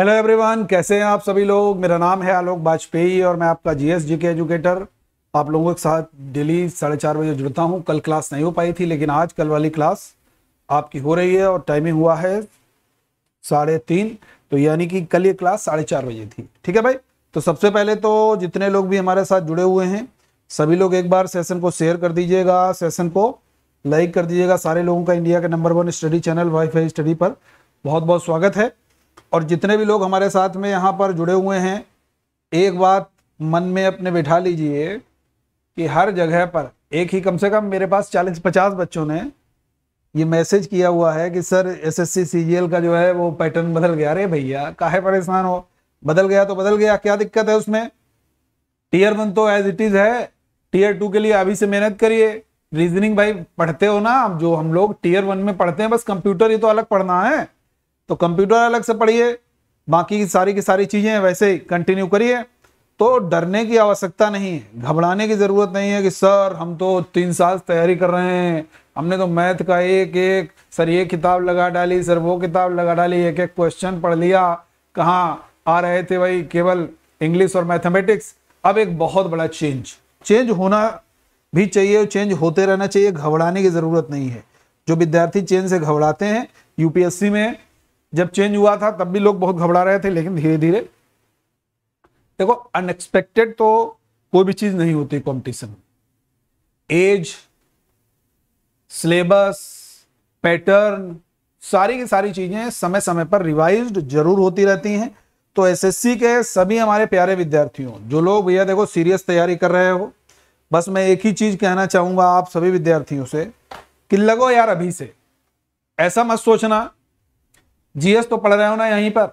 Hello everyone कैसे हैं आप सभी लोग मेरा नाम है आलोक वाजपेयी और मैं आपका जीएस के एजुकेटर आप लोगों के साथ डेली साढ़े चार बजे जुड़ता हूं कल क्लास नहीं हो पाई थी लेकिन आज कल वाली क्लास आपकी हो रही है और टाइमिंग हुआ है साढ़े तीन तो यानी कि कल ये क्लास साढ़े चार बजे थी ठीक है भाई तो सबसे पहले तो जितने लोग भी हमारे साथ जुड़े हुए हैं सभी लोग एक बार सेशन को शेयर कर दीजिएगा सेशन को लाइक कर दीजिएगा सारे लोगों का इंडिया के number one study channel Y study पर बहुत बहुत स्वागत है और जितने भी लोग हमारे साथ में यहाँ पर जुड़े हुए हैं एक बात मन में अपने बिठा लीजिए कि हर जगह पर एक ही कम से कम मेरे पास चालीस पचास बच्चों ने ये मैसेज किया हुआ है कि सर एसएससी सीजीएल का जो है वो पैटर्न बदल गया अरे भैया काहे परेशान हो बदल गया तो बदल गया क्या दिक्कत है उसमें टीयर वन तो एज इट इज है टीयर टू के लिए अभी से मेहनत करिए रीजनिंग भाई पढ़ते हो ना जो हम लोग टीयर वन में पढ़ते हैं बस कंप्यूटर ही तो अलग पढ़ना है तो कंप्यूटर अलग से पढ़िए बाकी की सारी की सारी चीज़ें वैसे ही कंटिन्यू करिए तो डरने की आवश्यकता नहीं है घबराने की ज़रूरत नहीं है कि सर हम तो तीन साल तैयारी कर रहे हैं हमने तो मैथ का एक एक सर ये किताब लगा डाली सर वो किताब लगा डाली एक एक क्वेश्चन पढ़ लिया कहाँ आ रहे थे भाई केवल इंग्लिश और मैथमेटिक्स अब एक बहुत बड़ा चेंज चेंज होना भी चाहिए चेंज होते रहना चाहिए घबराने की ज़रूरत नहीं है जो विद्यार्थी चेंज से घबराते हैं यूपीएससी में जब चेंज हुआ था तब भी लोग बहुत घबरा रहे थे लेकिन धीरे धीरे देखो अनएक्सपेक्टेड तो कोई भी चीज नहीं होती कंपटीशन एज सिलेबस पैटर्न सारी की सारी चीजें समय समय पर रिवाइज्ड जरूर होती रहती हैं तो एसएससी के सभी हमारे प्यारे विद्यार्थियों जो लोग भैया देखो सीरियस तैयारी कर रहे हो बस मैं एक ही चीज कहना चाहूंगा आप सभी विद्यार्थियों से कि लगो यार अभी से ऐसा मत सोचना जीएस तो पढ़ रहे हो ना यहीं पर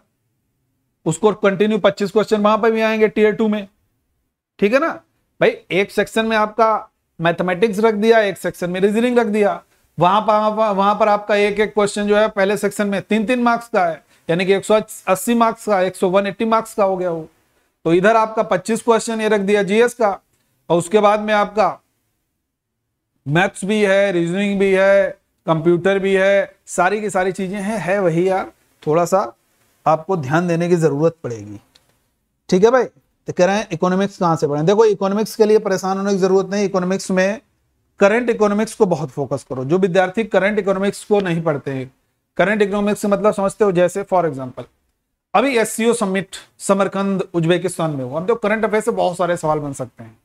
उसको कंटिन्यू 25 क्वेश्चन वहां पर भी आएंगे टीयर टू में ठीक है ना भाई एक सेक्शन में आपका मैथमेटिक्स रख दिया एक सेक्शन में रीजनिंग रख दिया वहां पर वहां पर आपका एक एक क्वेश्चन जो है पहले सेक्शन में तीन तीन मार्क्स का है यानी कि 180 मार्क्स का 180 मार्क्स का हो गया वो तो इधर आपका 25 क्वेश्चन ये रख दिया जीएस का और उसके बाद में आपका मैथ्स भी है रीजनिंग भी है कंप्यूटर भी है सारी की सारी चीज़ें हैं है वही यार थोड़ा सा आपको ध्यान देने की ज़रूरत पड़ेगी ठीक है भाई तो कह रहे हैं इकोनॉमिक्स कहाँ से पढ़े देखो इकोनॉमिक्स के लिए परेशान होने की ज़रूरत नहीं इकोनॉमिक्स में करंट इकोनॉमिक्स को बहुत फोकस करो जो विद्यार्थी करंट इकोनॉमिक्स को नहीं पढ़ते हैं करंट इकोनॉमिक्स से मतलब समझते हो जैसे फॉर एग्जाम्पल अभी एस समिट समरकंद उज्बेकिस्तान में हुआ अब देखो करंट अफेयर से बहुत सारे सवाल बन सकते हैं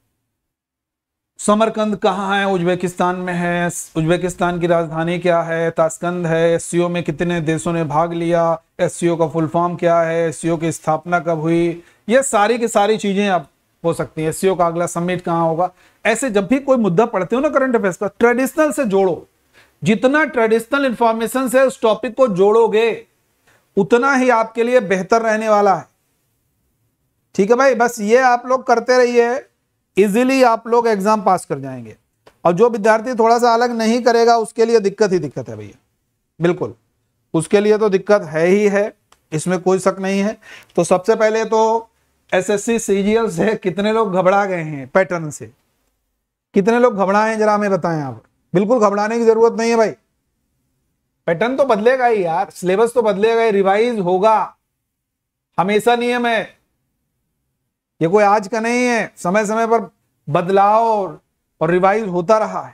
समरकंद कहाँ है उज्बेकिस्तान में है उज्बेकिस्तान की राजधानी क्या है ताशकंद है एस में कितने देशों ने भाग लिया एस का फुल फॉर्म क्या है एस की स्थापना कब हुई ये सारी की सारी चीज़ें आप हो सकती हैं एस का अगला समिट कहाँ होगा ऐसे जब भी कोई मुद्दा पढ़ते हो ना करंट अफेयर्स का ट्रेडिशनल से जोड़ो जितना ट्रेडिशनल इंफॉर्मेशन से उस टॉपिक को जोड़ोगे उतना ही आपके लिए बेहतर रहने वाला है ठीक है भाई बस ये आप लोग करते रहिए इजीली आप लोग एग्जाम पास कर जाएंगे और जो विद्यार्थी थोड़ा सा अलग नहीं करेगा उसके लिए दिक्कत ही दिक्कत है भैया बिल्कुल उसके लिए तो दिक्कत है ही है इसमें कोई शक नहीं है तो सबसे पहले तो एसएससी सीजीएल से कितने लोग घबरा गए हैं पैटर्न से कितने लोग घबराए हैं जरा हमें बताएं आप बिल्कुल घबराने की जरूरत नहीं है भाई पैटर्न तो बदलेगा ही यार सिलेबस तो बदलेगा ही रिवाइज होगा हमेशा नियम है ये कोई आज का नहीं है समय समय पर बदलाव और रिवाइज होता रहा है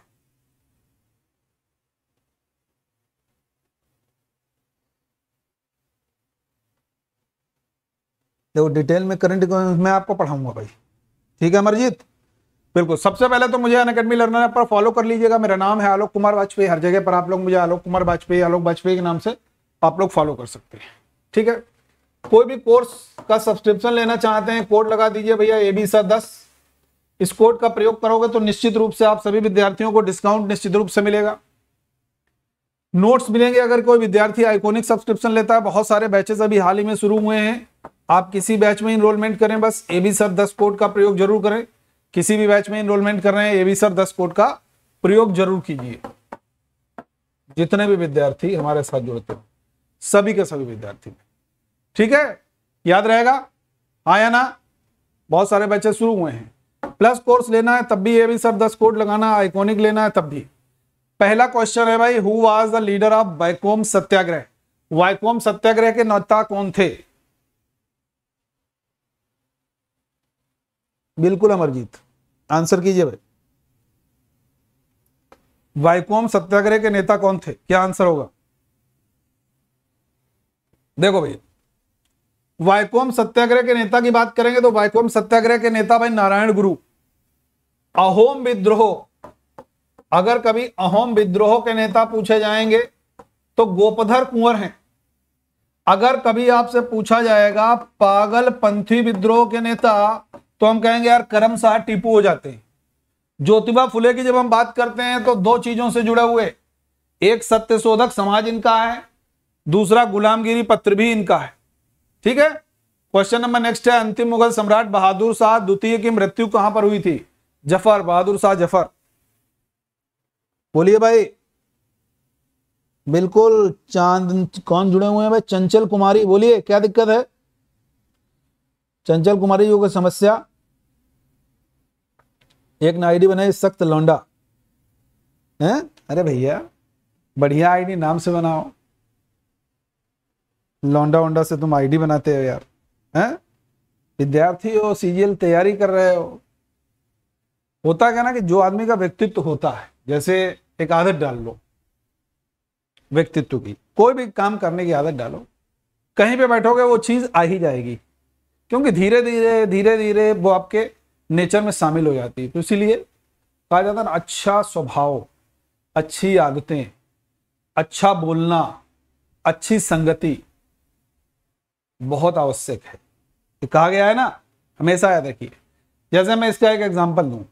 देखो डिटेल में करंट में आपको पढ़ाऊंगा भाई ठीक है अमरजीत बिल्कुल सबसे पहले तो मुझे अन अकेडमी लर्नर पर फॉलो कर लीजिएगा मेरा नाम है आलोक कुमार वाजपेयी हर जगह पर आप लोग मुझे आलोक कुमार वाजपेयी आलोक वाजपेयी के नाम से आप लोग फॉलो कर सकते हैं ठीक है कोई भी कोर्स का सब्सक्रिप्शन लेना चाहते हैं कोड लगा दीजिए भैया ए बी सर दस इस कोड का प्रयोग करोगे तो निश्चित रूप से आप सभी विद्यार्थियों को डिस्काउंट निश्चित रूप से मिलेगा नोट्स मिलेंगे अगर कोई विद्यार्थी आइकोनिक सब्सक्रिप्शन लेता है बहुत सारे बैचेस अभी हाल ही में शुरू हुए हैं आप किसी बैच में इनरोलमेंट करें बस ए बी सर दस कोड का प्रयोग जरूर करें किसी भी बैच में इनरोलमेंट कर रहे हैं ए बी सर दस कोड का प्रयोग जरूर कीजिए जितने भी विद्यार्थी हमारे साथ जुड़ते हैं सभी के सभी विद्यार्थी ठीक है याद रहेगा आया ना बहुत सारे बच्चे शुरू हुए हैं प्लस कोर्स लेना है तब भी ये भी सर दस कोड लगाना आइकोनिक लेना है तब भी पहला क्वेश्चन है भाई who was the leader of Vaikom Satyagraha Vaikom Satyagraha के नेता कौन थे बिल्कुल अमरजीत आंसर कीजिए भाई वाइकोम सत्याग्रह के नेता कौन थे क्या आंसर होगा देखो भैया वाइकोम सत्याग्रह के नेता की बात करेंगे तो वाइकोम सत्याग्रह के नेता भाई नारायण गुरु अहोम विद्रोह अगर कभी अहोम विद्रोह के नेता पूछे जाएंगे तो गोपधर कुंवर हैं अगर कभी आपसे पूछा जाएगा पागल पंथी विद्रोह के नेता तो हम कहेंगे यार करम शाह टीपू हो जाते हैं ज्योतिबा फुले की जब हम बात करते हैं तो दो चीजों से जुड़े हुए एक सत्यशोधक समाज इनका है दूसरा गुलामगिरी पत्र भी इनका है ठीक है क्वेश्चन नंबर नेक्स्ट है अंतिम मुगल सम्राट बहादुर शाह द्वितीय की मृत्यु कहां पर हुई थी जफर बहादुर शाह जफर बोलिए भाई बिल्कुल चांद कौन जुड़े हुए हैं भाई चंचल कुमारी बोलिए क्या दिक्कत है चंचल कुमारी जी को समस्या एक ना आईडी बनाई सख्त लौंडा हैं अरे भैया बढ़िया आईडी नाम से बनाओ लौंडा वोंडा से तुम आईडी बनाते हो यार हैं विद्यार्थी हो सीजीएल तैयारी कर रहे हो होता क्या ना कि जो आदमी का व्यक्तित्व होता है जैसे एक आदत डाल लो व्यक्तित्व की कोई भी काम करने की आदत डालो कहीं पे बैठोगे वो चीज आ ही जाएगी क्योंकि धीरे धीरे धीरे धीरे वो आपके नेचर में शामिल हो जाती है तो इसीलिए कहा जाता है ना अच्छा स्वभाव अच्छी आदतें अच्छा बोलना अच्छी संगति बहुत आवश्यक है तो कहा गया है ना हमेशा याद रखिए जैसे मैं इसका एक एग्जाम्पल दूं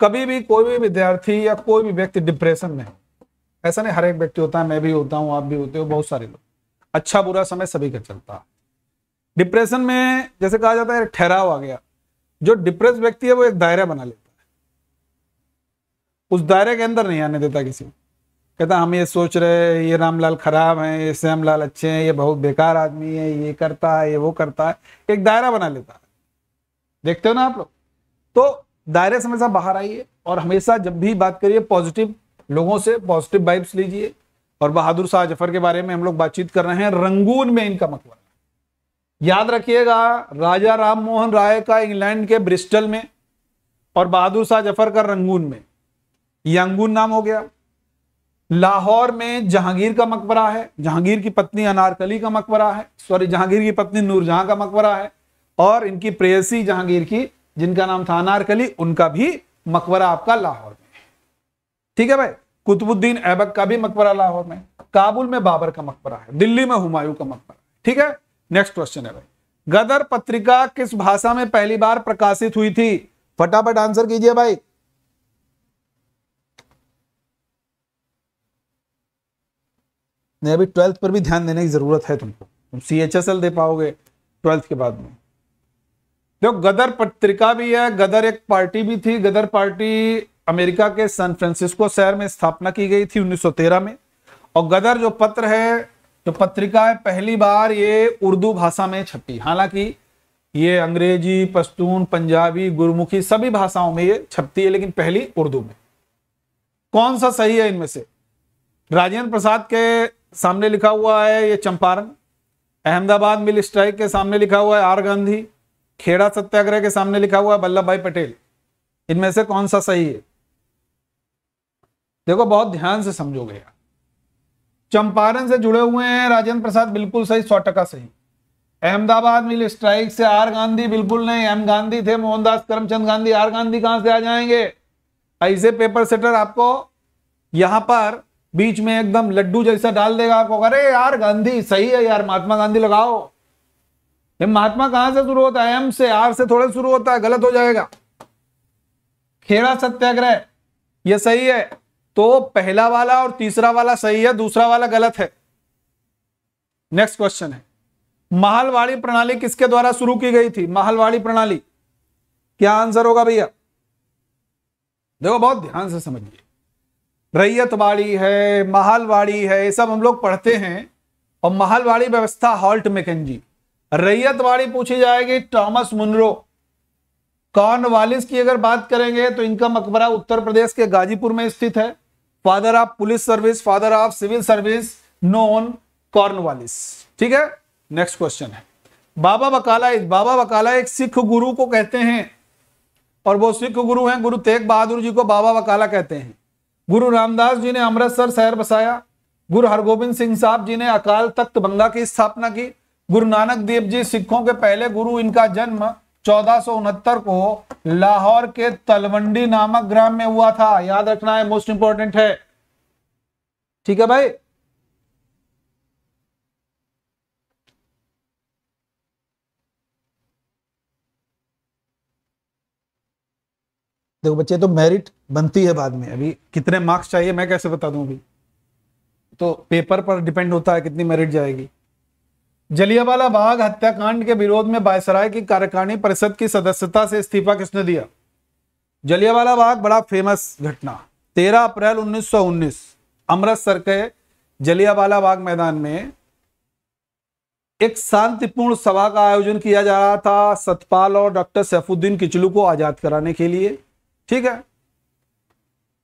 कभी भी कोई भी विद्यार्थी या कोई भी व्यक्ति डिप्रेशन में ऐसा नहीं हर एक व्यक्ति होता है मैं भी होता हूँ आप भी होते हो बहुत सारे लोग अच्छा बुरा समय सभी का चलता है डिप्रेशन में जैसे कहा जाता है ठहराव आ गया जो डिप्रेस व्यक्ति है वो एक दायरा बना लेता है उस दायरे के अंदर नहीं आने देता किसी को कहता हम ये सोच रहे हैं ये रामलाल खराब हैं ये श्यामलाल अच्छे हैं ये बहुत बेकार आदमी है ये करता है ये वो करता है एक दायरा बना लेता है देखते हो ना आप लोग तो दायरे से हमेशा बाहर आइए और हमेशा जब भी बात करिए पॉजिटिव लोगों से पॉजिटिव वाइब्स लीजिए और बहादुर शाह जफर के बारे में हम लोग बातचीत कर रहे हैं रंगून में इनका मकबरा मतलब। याद रखिएगा राजा राम मोहन राय का इंग्लैंड के ब्रिस्टल में और बहादुर शाह जफर का रंगून में यांगून नाम हो गया लाहौर में जहांगीर का मकबरा है जहांगीर की पत्नी अनारकली का मकबरा है सॉरी जहांगीर की पत्नी नूरजहां का मकबरा है और इनकी प्रेयसी जहांगीर की जिनका नाम था अनारकली उनका भी मकबरा आपका लाहौर में है ठीक है भाई कुतुबुद्दीन ऐबक का भी मकबरा लाहौर में काबुल में बाबर का मकबरा है दिल्ली में हुमायूं का मकबरा ठीक है नेक्स्ट क्वेश्चन है भाई गदर पत्रिका किस भाषा में पहली बार प्रकाशित हुई थी फटाफट आंसर कीजिए भाई नहीं अभी ट्वेल्थ पर भी ध्यान देने की ज़रूरत है तुमको तुम सी एच एस एल दे पाओगे ट्वेल्थ के बाद में देखो गदर पत्रिका भी है गदर एक पार्टी भी थी गदर पार्टी अमेरिका के सैन फ्रांसिस्को शहर में स्थापना की गई थी 1913 में और गदर जो पत्र है जो पत्रिका है पहली बार ये उर्दू भाषा में छपी हालांकि ये अंग्रेजी पश्तून पंजाबी गुरुमुखी सभी भाषाओं में ये छपती है लेकिन पहली उर्दू में कौन सा सही है इनमें से राजेंद्र प्रसाद के सामने लिखा हुआ है ये चंपारण अहमदाबाद मिल स्ट्राइक के सामने लिखा हुआ है आर गांधी खेड़ा सत्याग्रह के सामने लिखा हुआ है वल्लभ भाई पटेल इनमें से कौन सा सही है देखो बहुत ध्यान से समझोगे यार चंपारण से जुड़े हुए हैं राजेंद्र प्रसाद बिल्कुल सही सौ टका सही अहमदाबाद मिल स्ट्राइक से आर गांधी बिल्कुल नहीं एम गांधी थे मोहनदास करमचंद गांधी आर गांधी कहां से आ जाएंगे ऐसे पेपर सेटर आपको यहां पर बीच में एकदम लड्डू जैसा डाल देगा आपको अरे यार गांधी सही है यार महात्मा गांधी लगाओ ये महात्मा कहां से शुरू होता है एम से आर से थोड़ा शुरू होता है गलत हो जाएगा खेड़ा सत्याग्रह ये सही है तो पहला वाला और तीसरा वाला सही है दूसरा वाला गलत है नेक्स्ट क्वेश्चन है महलवाड़ी प्रणाली किसके द्वारा शुरू की गई थी महलवाड़ी प्रणाली क्या आंसर होगा भैया देखो बहुत ध्यान से समझिए रैयतवाड़ी है महालवाड़ी है ये सब हम लोग पढ़ते हैं और महालवाड़ी व्यवस्था हॉल्ट मैकेजी रैयतवाड़ी पूछी जाएगी टॉमस मुनरो वालिस की अगर बात करेंगे तो इनका मकबरा उत्तर प्रदेश के गाजीपुर में स्थित है father of police service father of civil service known Wallis ठीक है नेक्स्ट क्वेश्चन है बाबा बकाला बाबा बकाला एक सिख गुरु को कहते हैं और वो सिख गुरु हैं गुरु तेग बहादुर जी को बाबा बकाला कहते हैं गुरु रामदास जी ने अमृतसर शहर बसाया गुरु हरगोबिंद सिंह साहब जी ने अकाल तख्त बंगा की स्थापना की गुरु नानक देव जी सिखों के पहले गुरु इनका जन्म चौदह को लाहौर के तलवंडी नामक ग्राम में हुआ था याद रखना है मोस्ट इंपॉर्टेंट है ठीक है भाई देखो बच्चे तो मेरिट बनती है बाद में अभी कितने मार्क्स चाहिए मैं कैसे बता दूं अभी तो पेपर पर डिपेंड होता है कितनी मेरिट जाएगी जलियावाला बाग हत्याकांड के विरोध में बायसराय की कार्यकारिणी परिषद की सदस्यता से इस्तीफा किसने दिया जलियावाला बाग बड़ा फेमस घटना 13 अप्रैल 1919 अमृतसर के जलियावाला बाग मैदान में एक शांतिपूर्ण सभा का आयोजन किया जा रहा था सतपाल और डॉक्टर सैफुद्दीन किचलू को आजाद कराने के लिए ठीक है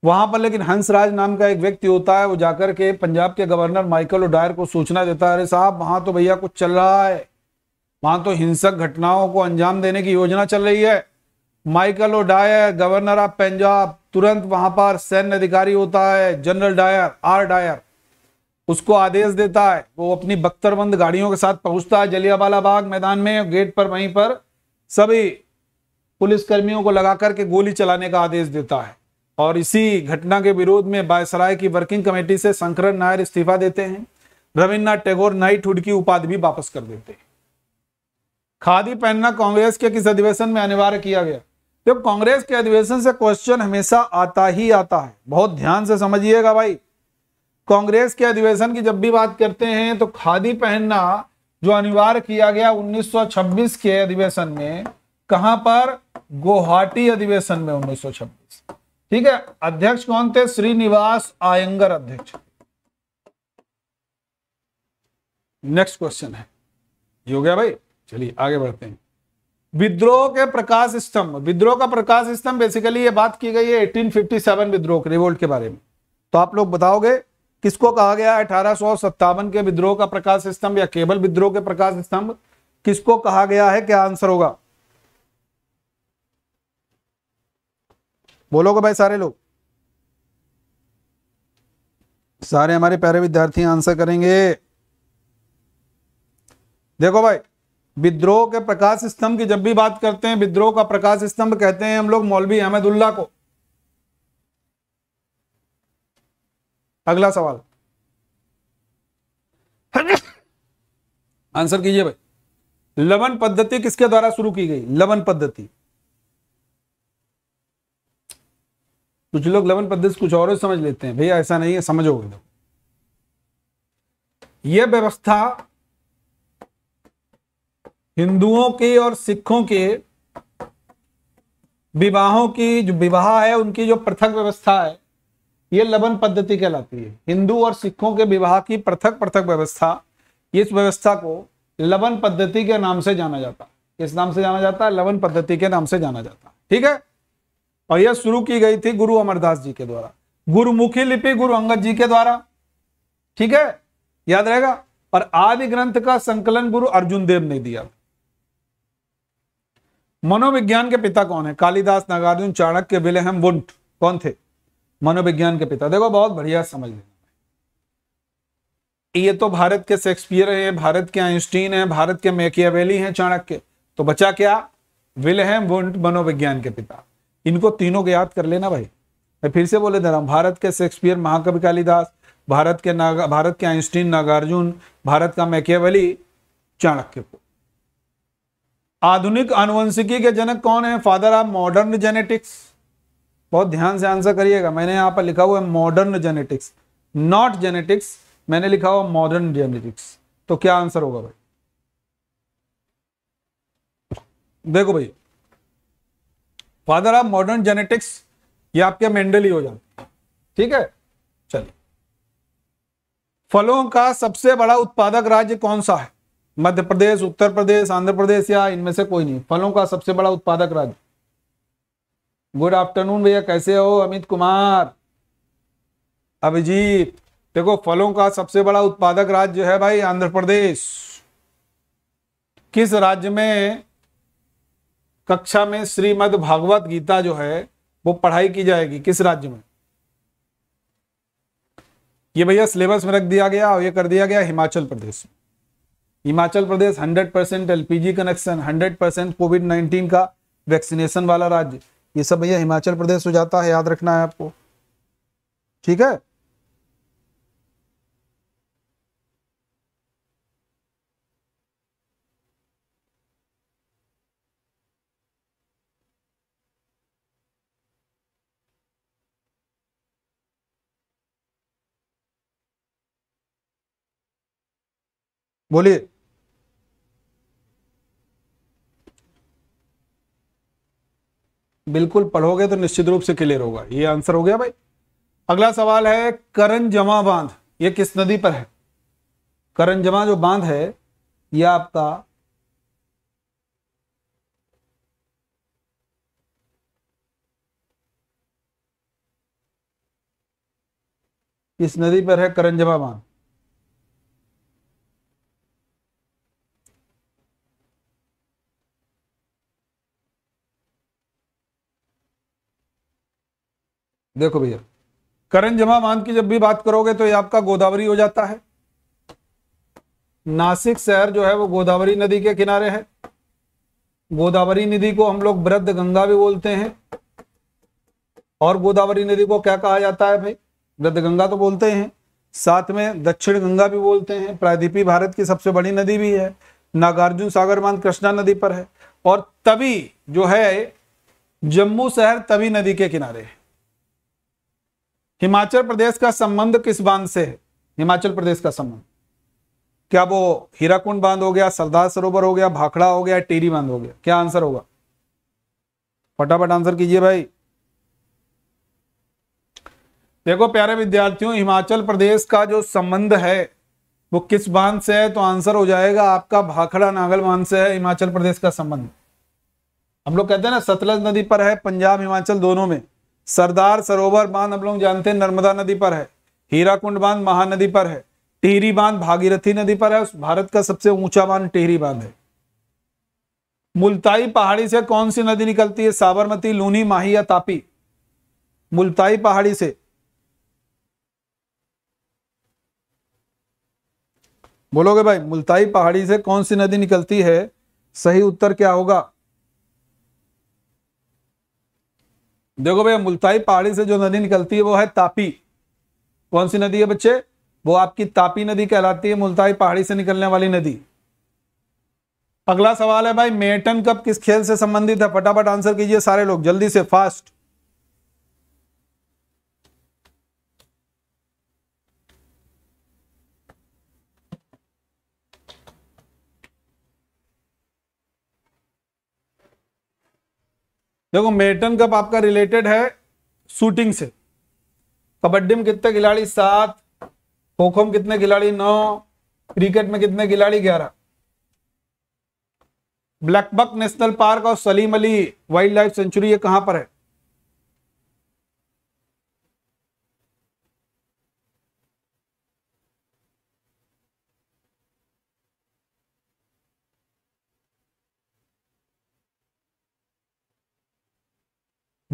वहां पर लेकिन हंसराज नाम का एक व्यक्ति होता है वो जाकर के पंजाब के गवर्नर माइकल ओडायर को सूचना देता है अरे साहब वहां तो भैया कुछ चल रहा है वहां तो हिंसक घटनाओं को अंजाम देने की योजना चल रही है Michael O'Dwyer governor of Punjab तुरंत वहां पर सैन्य अधिकारी होता है जनरल डायर आर डायर उसको आदेश देता है वो अपनी बख्तरबंद गाड़ियों के साथ पहुंचता है जलियावाला बाग मैदान में गेट पर वहीं पर सभी पुलिसकर्मियों को लगा करके गोली चलाने का आदेश देता है और इसी घटना के विरोध में बायसराय की वर्किंग कमेटी से शंकर नायर इस्तीफा देते हैं रविन्द्रनाथ टैगोर नाइट हुड की उपाधि भी वापस कर देते हैं खादी पहनना कांग्रेस के किस अधिवेशन में अनिवार्य किया गया जब कांग्रेस के अधिवेशन से क्वेश्चन हमेशा आता ही आता है बहुत ध्यान से समझिएगा भाई कांग्रेस के अधिवेशन की जब भी बात करते हैं तो खादी पहनना जो अनिवार्य किया गया 1926 के अधिवेशन में कहां पर गुवाहाटी अधिवेशन में उन्नीस ठीक है अध्यक्ष कौन थे श्रीनिवास आयंगर अध्यक्ष नेक्स्ट क्वेश्चन है ये हो गया भाई चलिए आगे बढ़ते हैं विद्रोह के प्रकाश स्तंभ विद्रोह का प्रकाश स्तंभ बेसिकली ये बात की गई है 1857 विद्रोह के रिवोल्ट के बारे में तो आप लोग बताओगे किसको कहा गया अठारह के विद्रोह का प्रकाश स्तंभ या केवल विद्रोह के प्रकाश स्तंभ किसको कहा गया है क्या आंसर होगा बोलोगे भाई सारे लोग सारे हमारे प्यारे विद्यार्थी आंसर करेंगे देखो भाई विद्रोह के प्रकाश स्तंभ की जब भी बात करते हैं विद्रोह का प्रकाश स्तंभ कहते हैं हम लोग मौलवी अहमदुल्ला को अगला सवाल आंसर कीजिए भाई लवन पद्धति किसके द्वारा शुरू की गई लवन पद्धति कुछ लोग लवन पद्धति कुछ और समझ लेते हैं भैया ऐसा नहीं है समझोगे तो यह व्यवस्था हिंदुओं की और सिखों के विवाहों की जो विवाह है उनकी जो पृथक व्यवस्था है यह लवन पद्धति कहलाती है हिंदू और सिखों के विवाह की पृथक पृथक व्यवस्था इस व्यवस्था को लवन पद्धति के नाम से जाना जाता है इस नाम से जाना जाता है लवन पद्धति के नाम से जाना जाता है ठीक है और यह शुरू की गई थी गुरु अमरदास जी के द्वारा गुरुमुखी लिपि गुरु अंगद जी के द्वारा ठीक है याद रहेगा और आदि ग्रंथ का संकलन गुरु अर्जुन देव ने दिया मनोविज्ञान के पिता कौन है कालिदास नागार्जुन चाणक्य विलेहम वुंट कौन थे मनोविज्ञान के पिता देखो बहुत बढ़िया समझ लेना ये तो भारत के शेक्सपियर है भारत के आइंस्टीन है भारत के मेकियावेली हैं चाणक्य तो बचा क्या विलहम वुंट मनोविज्ञान के पिता इनको तीनों को याद कर लेना भाई मैं फिर से बोले दे रहा हूँ भारत के शेक्सपियर महाकवि कालिदास भारत के नागा भारत के आइंस्टीन नागार्जुन भारत का मैकेवली चाणक्य को आधुनिक आनुवंशिकी के जनक कौन है फादर ऑफ मॉडर्न जेनेटिक्स बहुत ध्यान से आंसर करिएगा मैंने यहाँ पर लिखा हुआ है मॉडर्न जेनेटिक्स नॉट जेनेटिक्स मैंने लिखा हुआ मॉडर्न जेनेटिक्स तो क्या आंसर होगा भाई देखो भाई फादर ऑफ मॉडर्न जेनेटिक्स ये आपके मेंडल ही हो जाते ठीक है चलो फलों का सबसे बड़ा उत्पादक राज्य कौन सा है मध्य प्रदेश उत्तर प्रदेश आंध्र प्रदेश या इनमें से कोई नहीं फलों का सबसे बड़ा उत्पादक राज्य गुड आफ्टरनून भैया कैसे हो अमित कुमार अभिजीत देखो फलों का सबसे बड़ा उत्पादक राज्य है भाई आंध्र प्रदेश किस राज्य में कक्षा में श्रीमद् भागवत गीता जो है वो पढ़ाई की जाएगी किस राज्य में ये भैया सिलेबस में रख दिया गया और ये कर दिया गया Himachal Pradesh Himachal Pradesh 100 percent LPG connection 100 percent Covid 19 का वैक्सीनेशन वाला राज्य ये सब भैया हिमाचल प्रदेश हो जाता है याद रखना है आपको ठीक है बोलिए बिल्कुल पढ़ोगे तो निश्चित रूप से क्लियर होगा ये आंसर हो गया भाई अगला सवाल है करण जमा बांध ये किस नदी पर है करण जमा जो बांध है ये आपका इस नदी पर है करंजमा बांध देखो भैया करण जमा बांध की जब भी बात करोगे तो ये आपका गोदावरी हो जाता है नासिक शहर जो है वो गोदावरी नदी के किनारे है गोदावरी नदी को हम लोग वृद्ध गंगा भी बोलते हैं और गोदावरी नदी को क्या कहा जाता है भाई वृद्ध गंगा तो बोलते हैं साथ में दक्षिण गंगा भी बोलते हैं प्रायद्वीपी भारत की सबसे बड़ी नदी भी है नागार्जुन सागर बांध कृष्णा नदी पर है और तभी जो है जम्मू शहर तभी नदी के किनारे है हिमाचल प्रदेश का संबंध किस बांध से है हिमाचल प्रदेश का संबंध क्या वो हीराकुंड बांध हो गया सरदार सरोवर हो गया भाखड़ा हो गया टेरी बांध हो गया क्या आंसर होगा फटाफट आंसर कीजिए भाई देखो प्यारे विद्यार्थियों हिमाचल प्रदेश का जो संबंध है वो किस बांध से है तो आंसर हो जाएगा आपका भाखड़ा नागल बांध से है हिमाचल प्रदेश का संबंध हम लोग कहते हैं ना सतलज नदी पर है पंजाब हिमाचल दोनों में सरदार सरोवर बांध हम लोग जानते हैं नर्मदा नदी पर है हीराकुंड बांध महानदी पर है टिहरी बांध भागीरथी नदी पर है भारत का सबसे ऊंचा बांध टिहरी बांध है मुल्ताई पहाड़ी से कौन सी नदी निकलती है साबरमती लूनी माही या तापी मुल्ताई पहाड़ी से बोलोगे भाई मुल्ताई पहाड़ी से कौन सी नदी निकलती है सही उत्तर क्या होगा देखो भैया मुल्ताई पहाड़ी से जो नदी निकलती है वो है तापी कौन सी नदी है बच्चे वो आपकी तापी नदी कहलाती है मुल्ताई पहाड़ी से निकलने वाली नदी अगला सवाल है भाई मेटन कप किस खेल से संबंधित है फटाफट आंसर कीजिए सारे लोग जल्दी से फास्ट देखो मेटन कप आपका रिलेटेड है शूटिंग से कबड्डी में कितने खिलाड़ी सात खो खो में कितने खिलाड़ी नौ क्रिकेट में कितने खिलाड़ी ग्यारह ब्लैकबक नेशनल पार्क और Salim Ali wildlife sanctuary ये कहां पर है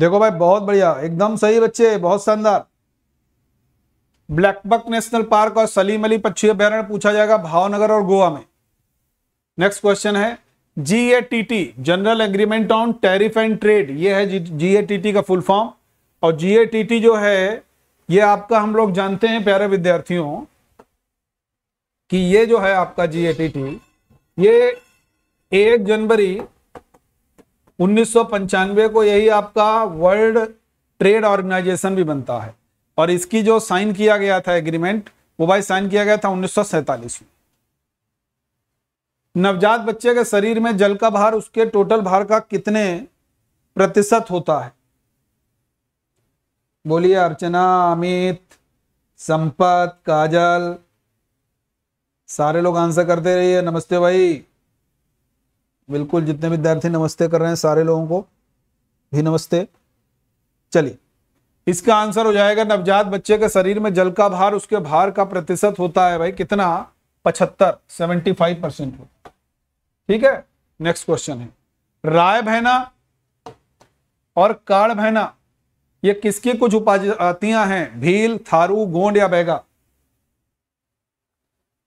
देखो भाई बहुत बढ़िया एकदम सही बच्चे बहुत शानदार ब्लैकबक नेशनल पार्क और सलीम अली पक्षी अभ्यारण पूछा जाएगा भावनगर और गोवा में नेक्स्ट क्वेश्चन है GATT general agreement on tariff and trade ये है जीएटीटी का फुल फॉर्म और जीएटीटी जो है ये आपका हम लोग जानते हैं प्यारे विद्यार्थियों कि ये जो है आपका जीएटीटी ये एक जनवरी उन्नीस को यही आपका वर्ल्ड ट्रेड ऑर्गेनाइजेशन भी बनता है और इसकी जो साइन किया गया था एग्रीमेंट वो भाई साइन किया गया था उन्नीस में नवजात बच्चे के शरीर में जल का भार उसके टोटल भार का कितने प्रतिशत होता है बोलिए अर्चना अमित संपत काजल सारे लोग आंसर करते रहिए नमस्ते भाई बिल्कुल जितने विद्यार्थी नमस्ते कर रहे हैं सारे लोगों को भी नमस्ते चलिए इसका आंसर हो जाएगा नवजात बच्चे के शरीर में जल का भार उसके भार का प्रतिशत होता है भाई कितना पचहत्तर सेवेंटी फाइव परसेंट हो ठीक है नेक्स्ट क्वेश्चन है राय भैना और काड़ भैना ये किसकी कुछ उपाजातियां हैं भील थारू गोंड या बैगा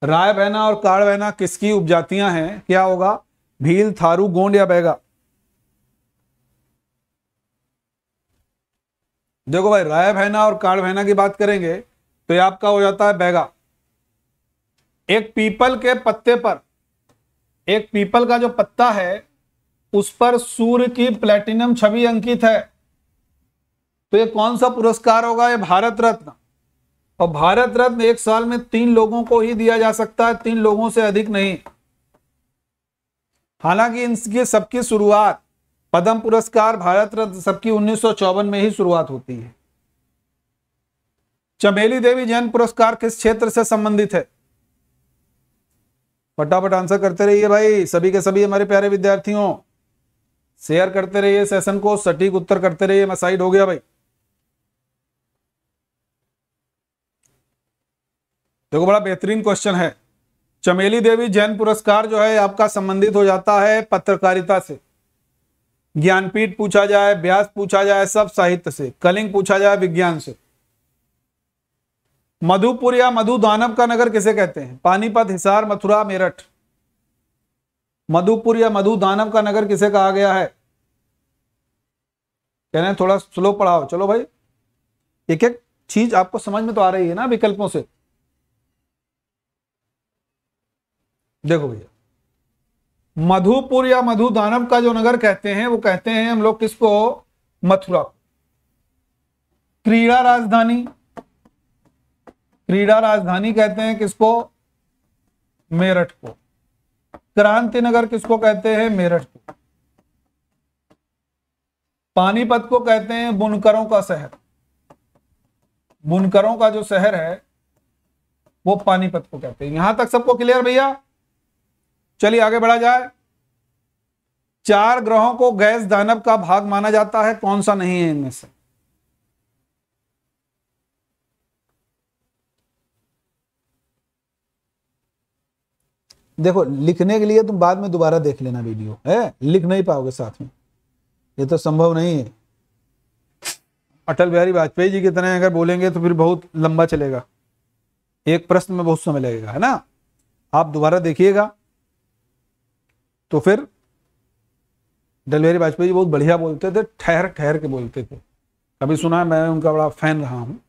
राय बहना और काड़ बहना किसकी उपजातियां हैं क्या होगा भील थारू गोंड या बैगा देखो भाई राय भैना और काड़ भैना की बात करेंगे तो ये आपका हो जाता है बैगा एक पीपल के पत्ते पर एक पीपल का जो पत्ता है उस पर सूर्य की प्लेटिनम छवि अंकित है तो ये कौन सा पुरस्कार होगा ये भारत रत्न और भारत रत्न एक साल में तीन लोगों को ही दिया जा सकता है तीन लोगों से अधिक नहीं हालांकि इनके सबकी शुरुआत पद्म पुरस्कार भारत रत्न सबकी उन्नीस में ही शुरुआत होती है चमेली देवी जैन पुरस्कार किस क्षेत्र से संबंधित है फटाफट आंसर करते रहिए भाई सभी के सभी हमारे प्यारे विद्यार्थियों शेयर करते रहिए सेशन को सटीक उत्तर करते रहिए मैं साइड हो गया भाई देखो बड़ा बेहतरीन क्वेश्चन है चमेली देवी जैन पुरस्कार जो है आपका संबंधित हो जाता है पत्रकारिता से ज्ञानपीठ पूछा जाए व्यास पूछा जाए सब साहित्य से कलिंग पूछा जाए विज्ञान से मधुपुर या मधु दानव का नगर किसे कहते हैं पानीपत हिसार मथुरा मेरठ मधुपुर या मधु दानव का नगर किसे कहा गया है कह रहे थोड़ा स्लो पढ़ाओ चलो भाई एक एक चीज आपको समझ में तो आ रही है ना विकल्पों से देखो भैया मधुपुर या मधु दानव का जो नगर कहते हैं वो कहते हैं हम लोग किसको मथुरा क्रीड़ा राजधानी क्रीड़ा राजधानी कहते हैं किसको मेरठ को क्रांति नगर किसको कहते हैं मेरठ को पानीपत को कहते हैं बुनकरों का शहर बुनकरों का जो शहर है वो पानीपत को कहते हैं यहां तक सबको क्लियर भैया चलिए आगे बढ़ा जाए चार ग्रहों को गैस दानव का भाग माना जाता है कौन सा नहीं है इनमें से देखो लिखने के लिए तुम बाद में दोबारा देख लेना वीडियो है लिख नहीं पाओगे साथ में ये तो संभव नहीं है अटल बिहारी वाजपेयी जी की तरह अगर बोलेंगे तो फिर बहुत लंबा चलेगा एक प्रश्न में बहुत समय लगेगा है ना आप दोबारा देखिएगा तो फिर डलवेरी वाजपेयी जी बहुत बढ़िया बोलते थे ठहर ठहर के बोलते थे कभी सुना है मैं उनका बड़ा फ़ैन रहा हूँ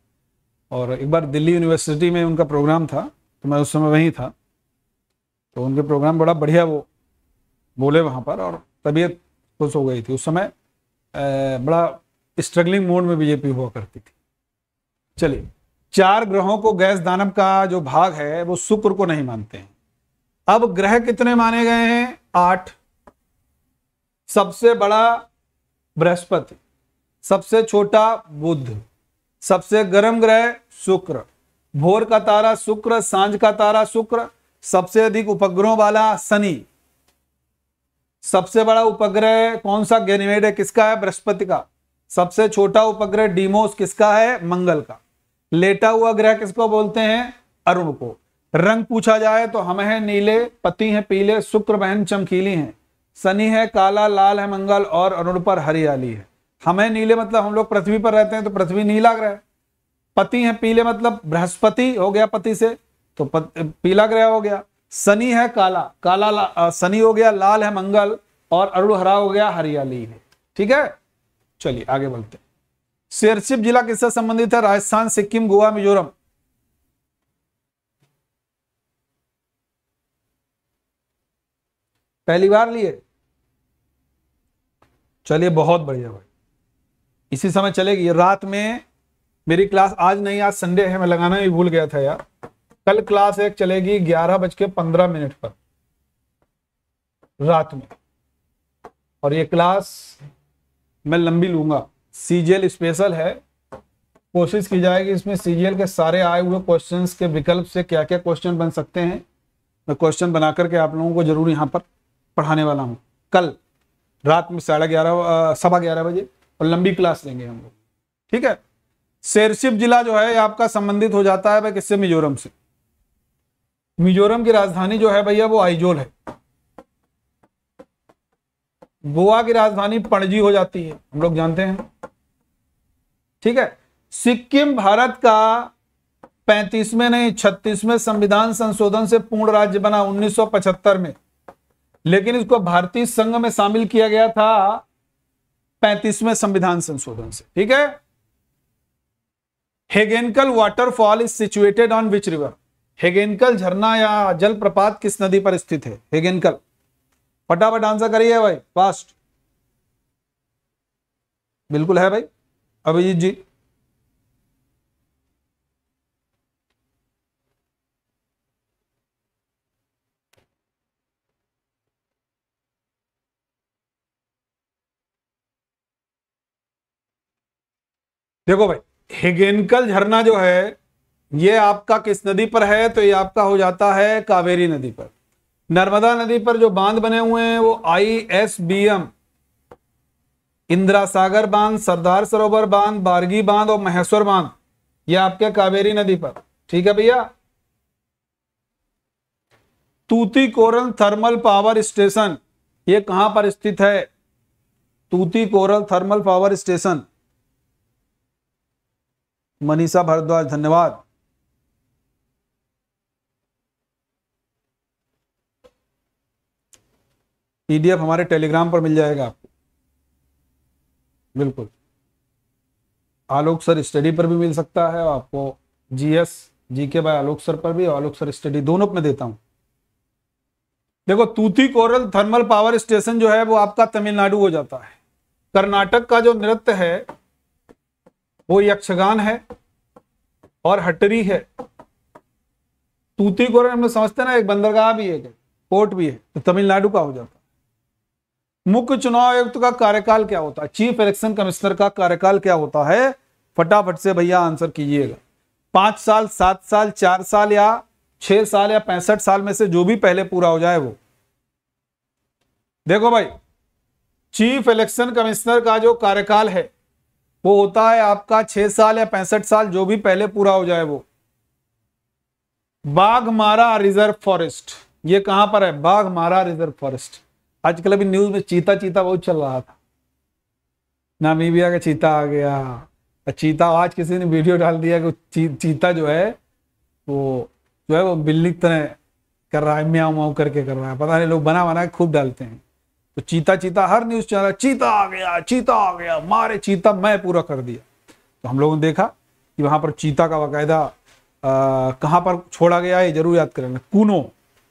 और एक बार दिल्ली यूनिवर्सिटी में उनका प्रोग्राम था तो मैं उस समय वहीं था तो उनके प्रोग्राम बड़ा बढ़िया वो बोले वहाँ पर और तबीयत खुश हो गई थी उस समय बड़ा स्ट्रगलिंग मोड में बीजेपी हुआ करती थी चलिए चार ग्रहों को गैस दानव का जो भाग है वो शुक्र को नहीं मानते हैं अब ग्रह कितने माने गए हैं आठ सबसे बड़ा बृहस्पति सबसे छोटा बुध सबसे गर्म ग्रह शुक्र भोर का तारा शुक्र सांझ का तारा शुक्र सबसे अधिक उपग्रहों वाला शनि सबसे बड़ा उपग्रह कौन सा गेनिमेड है किसका है बृहस्पति का सबसे छोटा उपग्रह डीमोस किसका है मंगल का लेटा हुआ ग्रह किसको बोलते हैं अरुण को रंग पूछा जाए तो हम हैं नीले पति हैं पीले शुक्र बहन चमकीली हैं शनि है काला लाल है मंगल और अरुण पर हरियाली है हमें नीले मतलब हम लोग पृथ्वी पर रहते हैं तो पृथ्वी नीला ग्रह पति है पीले मतलब बृहस्पति हो गया पति से तो पीला ग्रह हो गया शनि है काला काला शनि हो गया लाल है मंगल और अरुण हरा हो गया हरियाली है ठीक है चलिए आगे बढ़ते शेरशिप जिला किससे संबंधित है राजस्थान सिक्किम गोवा मिजोरम पहली बार लिए चलिए बहुत बढ़िया भाई इसी समय चलेगी रात में मेरी क्लास आज नहीं आज संडे है मैं लगाना भी भूल गया था यार कल क्लास एक चलेगी ग्यारह बज के पंद्रह मिनट पर रात में और ये क्लास मैं लंबी लूंगा सीजीएल स्पेशल है कोशिश की जाएगी इसमें सीजीएल के सारे आए हुए क्वेश्चंस के विकल्प से क्या क्या क्वेश्चन बन सकते हैं मैं क्वेश्चन बना करके आप लोगों को जरूर यहाँ पर पढ़ाने वाला हूँ कल रात में साढ़े ग्यारह सवा ग्यारह बजे और लंबी क्लास लेंगे हम लोग ठीक है शेरशिप जिला जो है आपका संबंधित हो जाता है भाई किससे मिजोरम से मिजोरम की राजधानी जो है भैया वो आइजोल है गोवा की राजधानी पणजी हो जाती है हम लोग जानते हैं ठीक है सिक्किम भारत का पैंतीसवें नहीं छत्तीसवें संविधान संशोधन से पूर्ण राज्य बना 1975 में लेकिन इसको भारतीय संघ में शामिल किया गया था पैंतीसवें संविधान संशोधन से ठीक है Hogenakkal waterfall is situated on which river Hogenakkal झरना या जलप्रपात किस नदी पर स्थित है हेगेनकल फटाफट आंसर करिए भाई फास्ट बिल्कुल है भाई अभिजीत जी देखो भाई हिगेनकल झरना जो है ये आपका किस नदी पर है तो ये आपका हो जाता है कावेरी नदी पर नर्मदा नदी पर जो बांध बने हुए हैं वो I S B M Indira Sagar बांध सरदार सरोवर बांध बारगी बांध और महेश्वर बांध ये आपके कावेरी नदी पर ठीक है भैया Tuticorin thermal power station ये कहां पर स्थित है Tuticorin thermal power station Manisha Bhardwaj धन्यवाद पीडीएफ e हमारे टेलीग्राम पर मिल जाएगा आपको बिल्कुल आलोक सर स्टडी पर भी मिल सकता है आपको GS GK by Alok sir पर भी और आलोक सर स्टडी दोनों में देता हूं देखो Tuticorin thermal power station जो है वो आपका तमिलनाडु हो जाता है कर्नाटक का जो नृत्य है वो यक्षगान है और हटरी है तूती कोरन हम समझते ना एक बंदरगाह भी है पोर्ट भी है तो तमिलनाडु का हो जाता मुख्य चुनाव आयुक्त का कार्यकाल क्या होता है चीफ इलेक्शन कमिश्नर का कार्यकाल क्या होता है फटाफट से भैया आंसर कीजिएगा पांच साल सात साल चार साल या छह साल या पैंसठ साल में से जो भी पहले पूरा हो जाए वो देखो भाई चीफ इलेक्शन कमिश्नर का जो कार्यकाल है वो होता है आपका छह साल या पैंसठ साल जो भी पहले पूरा हो जाए वो बाघ मारा रिजर्व फॉरेस्ट ये कहां पर है बाघ मारा रिजर्व फॉरेस्ट आजकल अभी न्यूज में चीता चीता बहुत चल रहा था नामीबिया का चीता आ गया चीता आज किसी ने वीडियो डाल दिया कि ची, चीता जो है वो जो है वो बिल्ली तरह कर रहा है म्याऊ म्याऊ करके कर रहा है पता नहीं लोग बना बना खूब डालते हैं तो चीता चीता हर न्यूज चैनल चीता आ गया चीता आ गया मारे चीता मैं पूरा कर दिया तो हम लोगों ने देखा कि वहां पर चीता का बाकायदा कहाँ पर छोड़ा गया है जरूर याद करेंगे कूनो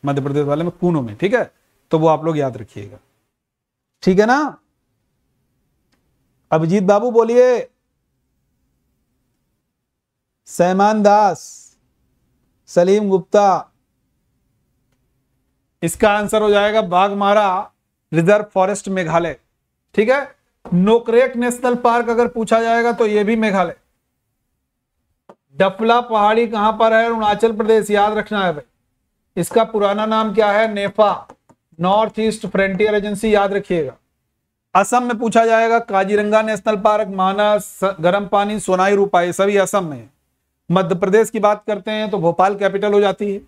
मध्य प्रदेश वाले में कूनो में ठीक है तो वो आप लोग याद रखिएगा ठीक है ना अभिजीत बाबू बोलिए सैमान दास सलीम गुप्ता इसका आंसर हो जाएगा बाघ मारा रिजर्व फॉरेस्ट मेघालय ठीक है नोकरेक नेशनल पार्क अगर पूछा जाएगा तो यह भी मेघालय डफला पहाड़ी कहां पर है अरुणाचल प्रदेश याद रखना है भाई इसका पुराना नाम क्या है NEFA north east frontier agency याद रखिएगा असम में पूछा जाएगा काजीरंगा नेशनल पार्क मानस गर्म पानी सोनाई रूपाई सभी असम में मध्य प्रदेश की बात करते हैं तो भोपाल कैपिटल हो जाती है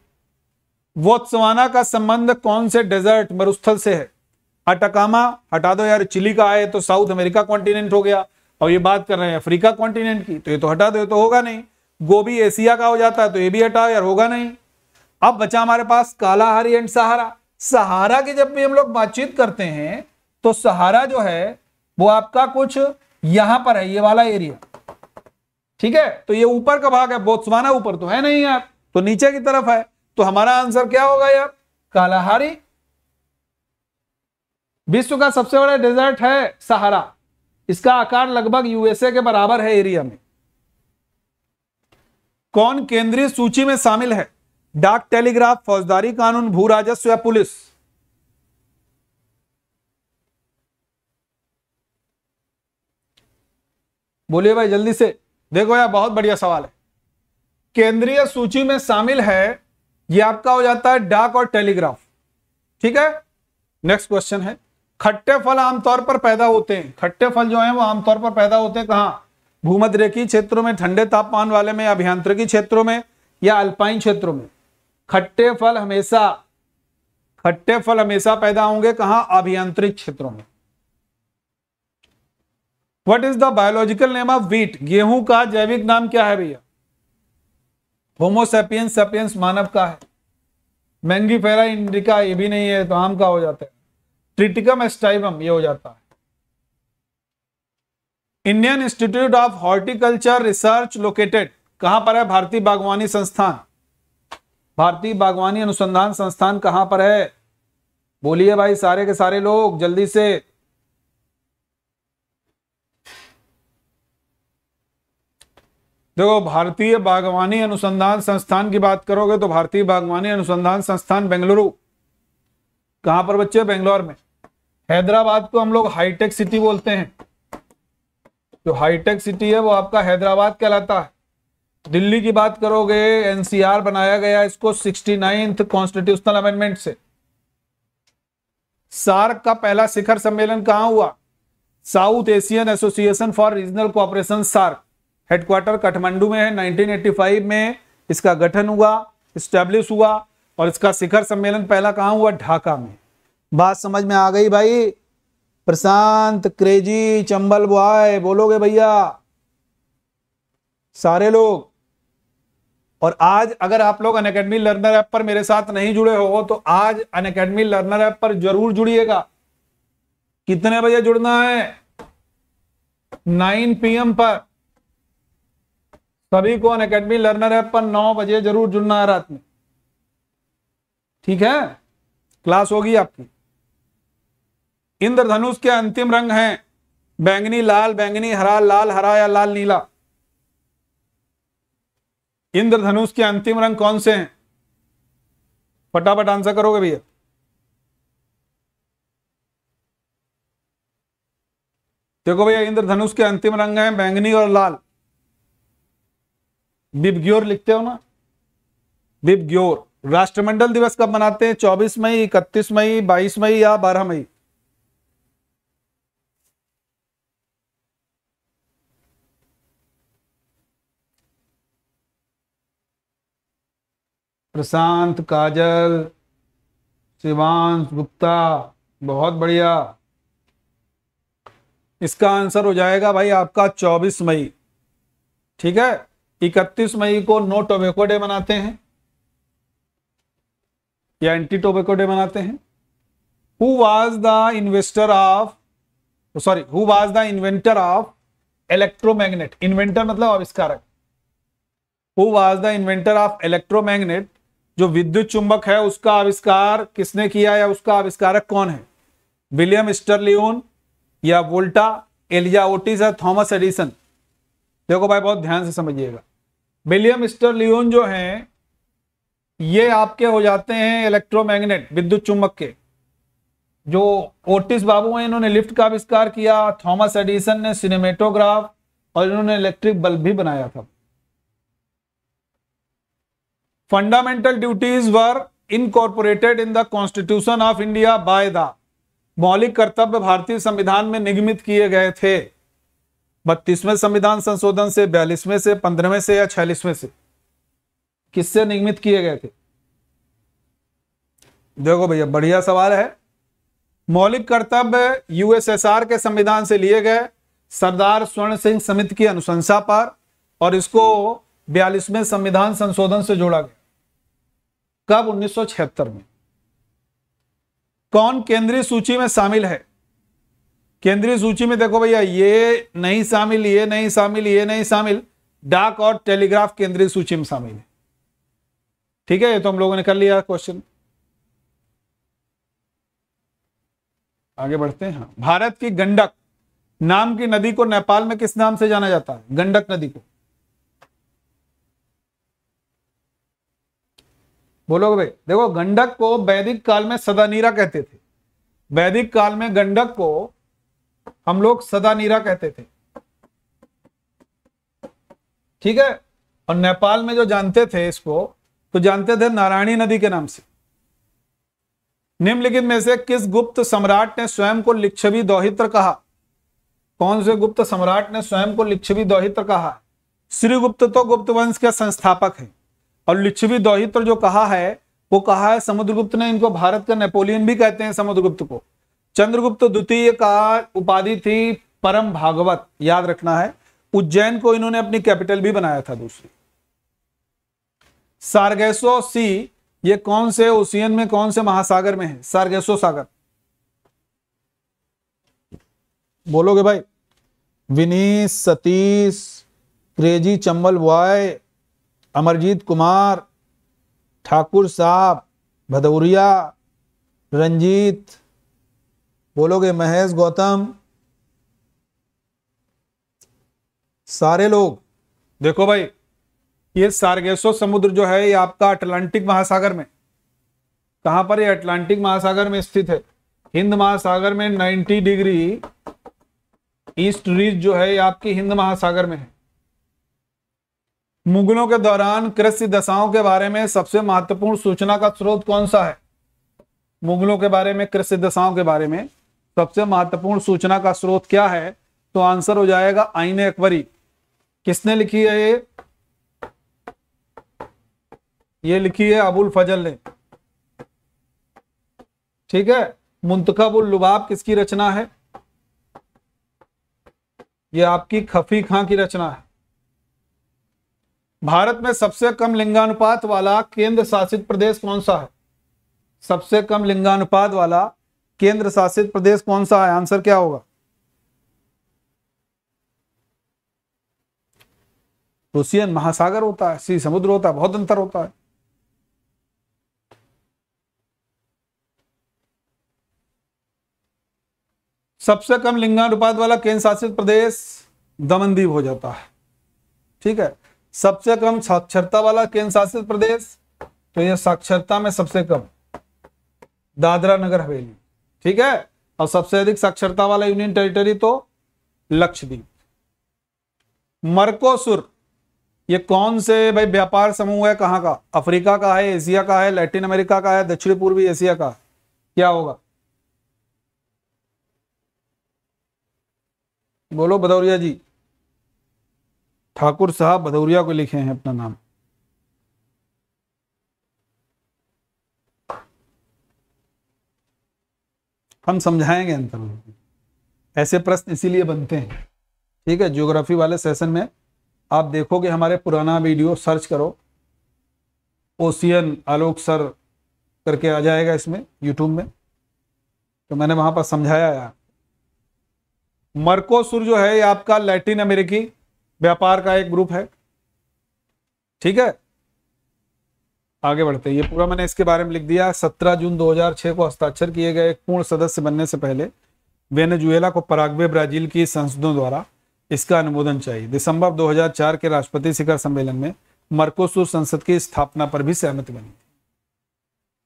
वोत्सवाना का संबंध कौन से डेजर्ट मरुस्थल से है अटकामा हटा दो यार चिली का आए तो साउथ अमेरिका कॉन्टिनेंट हो गया और ये बात कर रहे हैं अफ्रीका कॉन्टिनेंट की तो ये तो हटा दो ये तो होगा नहीं गोभी एशिया का हो जाता है तो ये भी हटाओ यार होगा नहीं अब बचा हमारे पास कालाहारी एंड सहारा सहारा की जब भी हम लोग बातचीत करते हैं तो सहारा जो है वो आपका कुछ यहां पर है ये वाला एरिया ठीक है तो ये ऊपर का भाग है बोत्सवाना ऊपर तो है नहीं यार तो नीचे की तरफ है तो हमारा आंसर क्या होगा यार कालाहारी विश्व का सबसे बड़ा डेजर्ट है सहारा इसका आकार लगभग यूएसए के बराबर है एरिया में कौन केंद्रीय सूची में शामिल है डाक टेलीग्राफ फौजदारी कानून भू राजस्व या पुलिस बोलिए भाई जल्दी से देखो यार बहुत बढ़िया सवाल है केंद्रीय सूची में शामिल है यह आपका हो जाता है डाक और टेलीग्राफ ठीक है नेक्स्ट क्वेश्चन है खट्टे फल आमतौर पर पैदा होते हैं खट्टे फल जो है वो आमतौर पर पैदा होते हैं कहाँ रेखी क्षेत्रों में ठंडे तापमान वाले में अभियांत्रिकी क्षेत्रों में या अल्पाइन क्षेत्रों में खट्टे फल हमेशा खट्टे फल हमेशा पैदा होंगे कहा अभियांत्रिक क्षेत्रों में what is the biological name of wheat गेहूं का जैविक नाम क्या है भैया होमोसेपियंस सेपियंस मानव का है मैंगी फेरा इंडिका ये भी नहीं है तो आम का हो जाता है ट्रिटिकम एस्टाइवम ये हो जाता है Indian institute of horticulture research located कहां पर है भारतीय बागवानी संस्थान भारतीय बागवानी अनुसंधान संस्थान कहां पर है बोलिए भाई सारे के सारे लोग जल्दी से देखो भारतीय बागवानी अनुसंधान संस्थान की बात करोगे तो भारतीय बागवानी अनुसंधान संस्थान बेंगलुरु कहां पर बच्चे बेंगलोर में हैदराबाद को हम लोग हाईटेक सिटी बोलते हैं जो हाईटेक सिटी है वो आपका हैदराबाद कहलाता है दिल्ली की बात करोगे एनसीआर बनाया गया इसको सिक्सटी नाइन्थ कॉन्स्टिट्यूशनल अमेंडमेंट से सार्क का पहला शिखर सम्मेलन कहां हुआ south Asian association for regional cooperation SAARC headquarter Kathmandu में है 1985 में इसका गठन हुआ स्टैब्लिश हुआ और इसका शिखर सम्मेलन पहला कहां हुआ ढाका में बात समझ में आ गई भाई प्रशांत क्रेजी चंबल बॉय बोलोगे भैया सारे लोग और आज अगर आप लोग अनकेडमी लर्नर ऐप पर मेरे साथ नहीं जुड़े हो तो आज अनकेडमी लर्नर ऐप पर जरूर जुड़िएगा कितने बजे जुड़ना है 9 पीएम पर सभी को अनकेडमी लर्नर ऐप पर 9 बजे जरूर जुड़ना है रात में ठीक है क्लास होगी आपकी इंद्रधनुष के अंतिम रंग हैं बैंगनी लाल बैंगनी हरा लाल हरा या लाल नीला इंद्रधनुष के अंतिम रंग कौन से हैं फटाफट आंसर करोगे भैया देखो भैया इंद्रधनुष के अंतिम रंग हैं बैंगनी और लाल बिबग्योर लिखते हो ना बिबग्योर राष्ट्रमंडल दिवस कब मनाते हैं 24 मई 31 मई 22 मई या 12 मई प्रशांत काजल शिवांश गुप्ता बहुत बढ़िया इसका आंसर हो जाएगा भाई आपका 24 मई ठीक है 31 मई को नो टोबेको डे मनाते हैं या एंटी टोबेको डे मनाते हैं who was the investor of sorry who was the inventor of electromagnet inventor मतलब आविष्कारक who was the inventor of electromagnet जो विद्युत चुंबक है उसका आविष्कार किसने किया या उसका आविष्कारक कौन है विलियम स्टरलियोन या वोल्टा एलिजा ओटिस या थॉमस एडिसन देखो भाई बहुत ध्यान से समझिएगा विलियम स्टरलियोन जो हैं ये आपके हो जाते हैं इलेक्ट्रोमैग्नेट विद्युत चुंबक के जो ओटिस बाबू हैं इन्होंने लिफ्ट का आविष्कार किया थॉमस एडिसन ने सिनेमेटोग्राफ और इन्होंने इलेक्ट्रिक बल्ब भी बनाया था fundamental duties were incorporated in the constitution of india by the मौलिक कर्तव्य भारतीय संविधान में निगमित किए गए थे बत्तीसवें संविधान संशोधन से बयालीसवें से पंद्रहवें से या छियालीसवें से किससे निगमित किए गए थे देखो भैया बढ़िया सवाल है मौलिक कर्तव्य यूएसएसआर के संविधान से लिए गए सरदार स्वर्ण सिंह समिति की अनुशंसा पर और इसको बयालीसवें संविधान संशोधन से जोड़ा गया कब 1976 में कौन केंद्रीय सूची में शामिल है केंद्रीय सूची में देखो भैया ये नहीं शामिल ये नहीं शामिल ये नहीं शामिल डाक और टेलीग्राफ केंद्रीय सूची में शामिल है ठीक है ये तो हम लोगों ने कर लिया क्वेश्चन आगे बढ़ते हैं हाँ। भारत की गंडक नाम की नदी को नेपाल में किस नाम से जाना जाता है गंडक नदी को बोलोगे भाई देखो गंडक को वैदिक काल में सदानीरा कहते थे वैदिक काल में गंडक को हम लोग सदानीरा कहते थे ठीक है और नेपाल में जो जानते थे इसको तो जानते थे नारायणी नदी के नाम से निम्नलिखित में से किस गुप्त सम्राट ने स्वयं को लिच्छवी दौहित्र कहा कौन से गुप्त सम्राट ने स्वयं को लिच्छवी दौहित्र कहा श्रीगुप्त तो गुप्त वंश के संस्थापक हैं और लिच्छवी दौहित्र जो कहा है वो कहा है समुद्रगुप्त ने इनको भारत का नेपोलियन भी कहते हैं समुद्रगुप्त को चंद्रगुप्त द्वितीय का उपाधि थी परम भागवत याद रखना है उज्जैन को इन्होंने अपनी कैपिटल भी बनाया था दूसरी सार्गेसो सी ये कौन से ओशियन में कौन से महासागर में है सार्गेसो सागर बोलोगे भाई विनीत सतीश क्रेजी चंबल वाय अमरजीत कुमार ठाकुर साहब भदौरिया रंजीत बोलोगे महेश गौतम सारे लोग देखो भाई ये सारगेसो समुद्र जो है ये आपका अटलांटिक महासागर में कहां पर ये अटलांटिक महासागर में स्थित है हिंद महासागर में 90 डिग्री ईस्ट रीज जो है ये आपकी हिंद महासागर में है मुगलों के दौरान कृषि दशाओं के बारे में सबसे महत्वपूर्ण सूचना का स्रोत कौन सा है मुगलों के बारे में कृषि दशाओं के बारे में सबसे महत्वपूर्ण सूचना का स्रोत क्या है तो आंसर हो जाएगा आईने अकबरी किसने लिखी है ये ये लिखी है अबुल फजल ने ठीक है मुंतखबुल लुबाब किसकी रचना है ये आपकी खफी खां की रचना है भारत में सबसे कम लिंगानुपात वाला केंद्र शासित प्रदेश कौन सा है सबसे कम लिंगानुपात वाला केंद्र शासित प्रदेश कौन सा है आंसर क्या होगा रूसियन महासागर होता है सी समुद्र होता है बहुत अंतर होता है सबसे कम लिंगानुपात वाला केंद्र शासित प्रदेश दमनदीप हो जाता है ठीक है सबसे कम साक्षरता वाला केंद्र शासित प्रदेश तो यह साक्षरता में सबसे कम दादरा नगर हवेली ठीक है और सबसे अधिक साक्षरता वाला यूनियन टेरिटरी तो लक्षद्वीप मरकोसुर ये कौन से भाई व्यापार समूह है कहाँ का अफ्रीका का है एशिया का है लैटिन अमेरिका का है दक्षिणी पूर्वी एशिया का क्या होगा बोलो भदौरिया जी ठाकुर साहब भदौरिया को लिखे हैं अपना नाम हम समझाएंगे अंतर ऐसे प्रश्न इसीलिए बनते हैं ठीक है ज्योग्राफी वाले सेशन में आप देखोगे हमारे पुराना वीडियो सर्च करो ओशियन आलोक सर करके आ जाएगा इसमें यूट्यूब में तो मैंने वहां पर समझाया यार मर्कोसुर जो है ये आपका लैटिन अमेरिकी व्यापार का एक ग्रुप है ठीक है आगे बढ़ते ये पूरा मैंने इसके बारे में लिख दिया 17 जून 2006 को हस्ताक्षर किए गए एक पूर्ण सदस्य बनने से पहले वेनेजुएला को पराग्वे ब्राजील की संसदों द्वारा इसका अनुमोदन चाहिए दिसंबर 2004 के राष्ट्रपति शिखर सम्मेलन में मरकोसू संसद की स्थापना पर भी सहमति बनी थी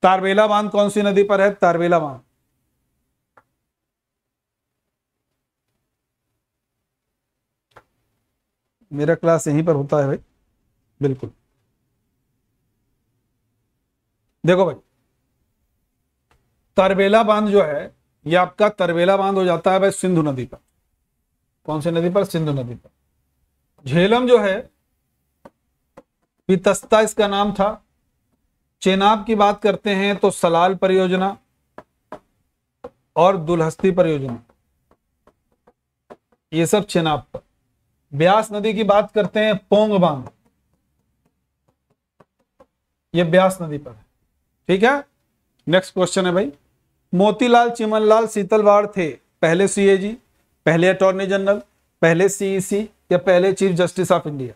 तारबेला बांध कौन सी नदी पर है तारबेला बांध मेरा क्लास यहीं पर होता है भाई बिल्कुल देखो भाई तरबेला बांध जो है ये आपका तरबेला बांध हो जाता है भाई सिंधु नदी पर कौन सी नदी पर सिंधु नदी पर झेलम जो है पितस्ता इसका नाम था चेनाब की बात करते हैं तो सलाल परियोजना और दुलहस्ती परियोजना ये सब चेनाब पर ब्यास नदी की बात करते हैं पोंग बांध ये ब्यास नदी पर है ठीक है नेक्स्ट क्वेश्चन है भाई मोतीलाल चिमनलाल शीतलवाड़ थे पहले सीएजी पहले अटॉर्नी जनरल पहले सीईसी e या पहले chief justice of India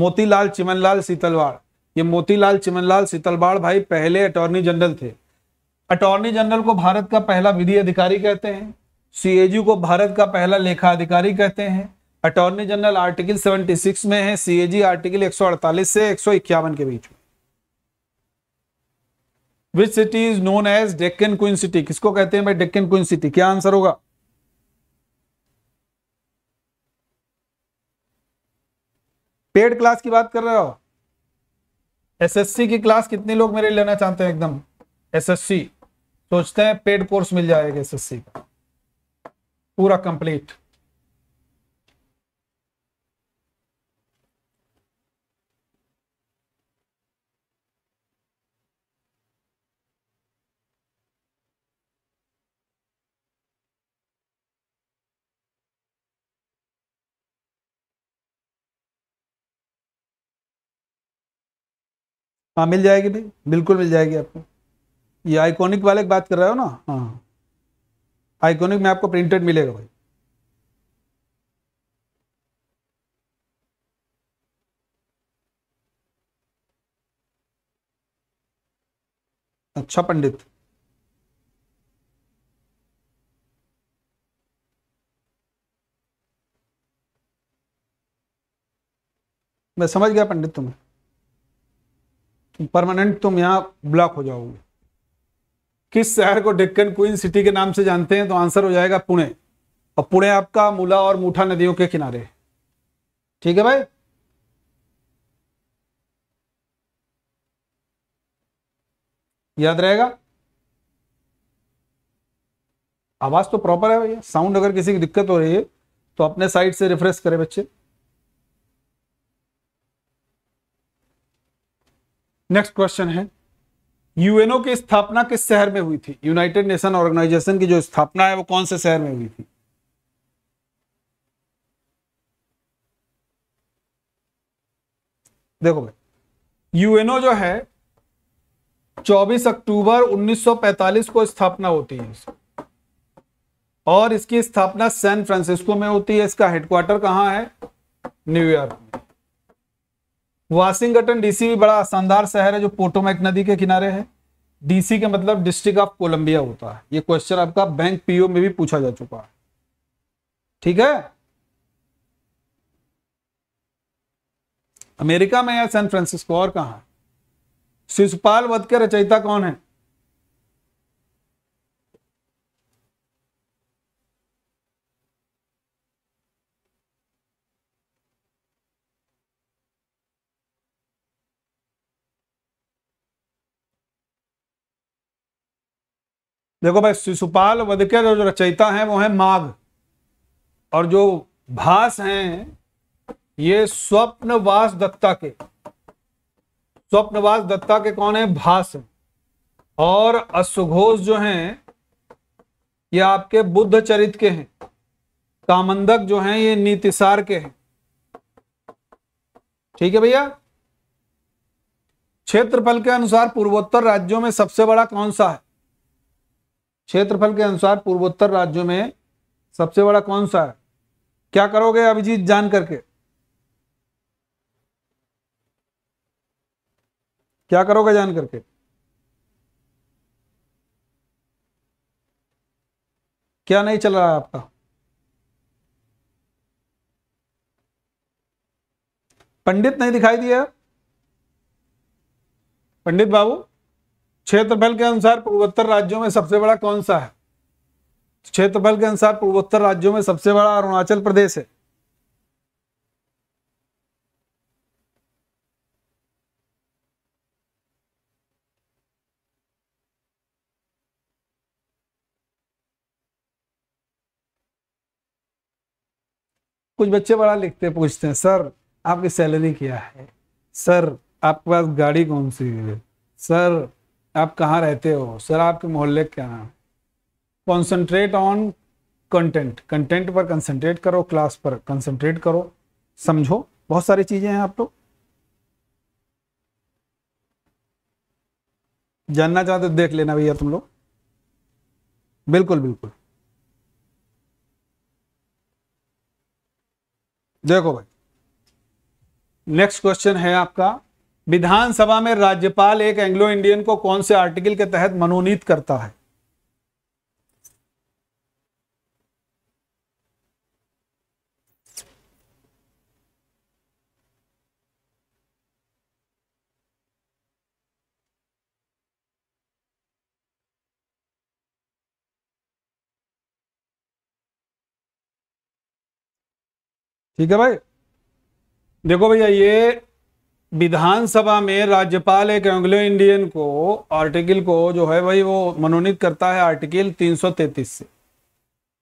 Motilal Chimanlal Setalvad ये मोतीलाल चिमनलाल शीतलवाड़ भाई पहले अटॉर्नी जनरल थे अटॉर्नी जनरल को भारत का पहला विधि अधिकारी कहते हैं सीएजी को भारत का पहला लेखा अधिकारी कहते हैं अटॉर्नी जनरल आर्टिकल 76 में है सीएजी आर्टिकल 148 से एक के बीच में which city is known as Deccan queen city किसको कहते हैं भाई डेक्कन क्वीन सिटी क्या आंसर होगा पेड क्लास की बात कर रहे हो एसएससी की क्लास कितने लोग मेरे लेना चाहते हैं एकदम एसएससी सोचते हैं पेड कोर्स मिल जाएगा एसएससी का पूरा कंप्लीट हाँ मिल जाएगी भाई बिल्कुल मिल जाएगी आपको ये आइकॉनिक वाले की बात कर रहे हो ना हाँ आइकोनिक में आपको प्रिंटेड मिलेगा भाई अच्छा पंडित मैं समझ गया पंडित तुम्हें तुम परमानेंट तुम यहाँ ब्लॉक हो जाओगे किस शहर को डेक्कन क्वीन सिटी के नाम से जानते हैं तो आंसर हो जाएगा पुणे और पुणे आपका मूला और मूठा नदियों के किनारे ठीक है भाई याद रहेगा आवाज तो प्रॉपर है भैया साउंड अगर किसी की दिक्कत हो रही है तो अपने साइड से रिफ्रेश करें बच्चे नेक्स्ट क्वेश्चन है यूएनओ की स्थापना किस शहर में हुई थी यूनाइटेड नेशन ऑर्गेनाइजेशन की जो स्थापना है वो कौन से शहर में हुई थी देखो भाई यूएनओ जो है 24 अक्टूबर 1945 को स्थापना होती है और इसकी स्थापना सैन फ्रांसिस्को में होती है इसका हेडक्वार्टर कहां है न्यूयॉर्क में वाशिंगटन डीसी भी बड़ा शानदार शहर है जो पोटोमैक नदी के किनारे है डीसी के मतलब डिस्ट्रिक्ट ऑफ कोलंबिया होता है ये क्वेश्चन आपका बैंक पीओ में भी पूछा जा चुका है ठीक है अमेरिका में या सैन फ्रांसिस्को और कहा शिशुपाल वध के रचयिता कौन है देखो भाई शिशुपाल वध के जो रचयिता हैं वो हैं माघ और जो भास हैं ये स्वप्नवास दत्ता के स्वप्नवास दत्ता के कौन है भास है। और अश्वघोष जो हैं ये आपके बुद्ध चरित के हैं कामंदक जो हैं ये नीतिसार के हैं ठीक है भैया क्षेत्रफल के अनुसार पूर्वोत्तर राज्यों में सबसे बड़ा कौन सा है क्षेत्रफल के अनुसार पूर्वोत्तर राज्यों में सबसे बड़ा कौन सा है क्या करोगे अभिजीत जान करके क्या करोगे जान करके क्या नहीं चल रहा है आपका पंडित नहीं दिखाई दिया पंडित बाबू क्षेत्रफल के अनुसार पूर्वोत्तर राज्यों में सबसे बड़ा कौन सा है तो क्षेत्रफल के अनुसार पूर्वोत्तर राज्यों में सबसे बड़ा अरुणाचल प्रदेश है कुछ बच्चे बड़ा लिखते पूछते हैं सर आपकी सैलरी क्या है सर आपके पास गाड़ी कौन सी है सर आप कहाँ रहते हो सर आपके मोहल्ले क्या नाम कॉन्सेंट्रेट ऑन कंटेंट कंटेंट पर कंसनट्रेट करो क्लास पर कंसनट्रेट करो समझो बहुत सारी चीज़ें हैं आप लोग जानना चाहते तो देख लेना भैया तुम लोग बिल्कुल बिल्कुल देखो भाई नेक्स्ट क्वेश्चन है आपका विधानसभा में राज्यपाल एक एंग्लो इंडियन को कौन से आर्टिकल के तहत मनोनीत करता है ठीक है भाई देखो भैया ये विधानसभा में राज्यपाल एक एंग्लो इंडियन को आर्टिकल को जो है भाई वो मनोनीत करता है आर्टिकल 333 से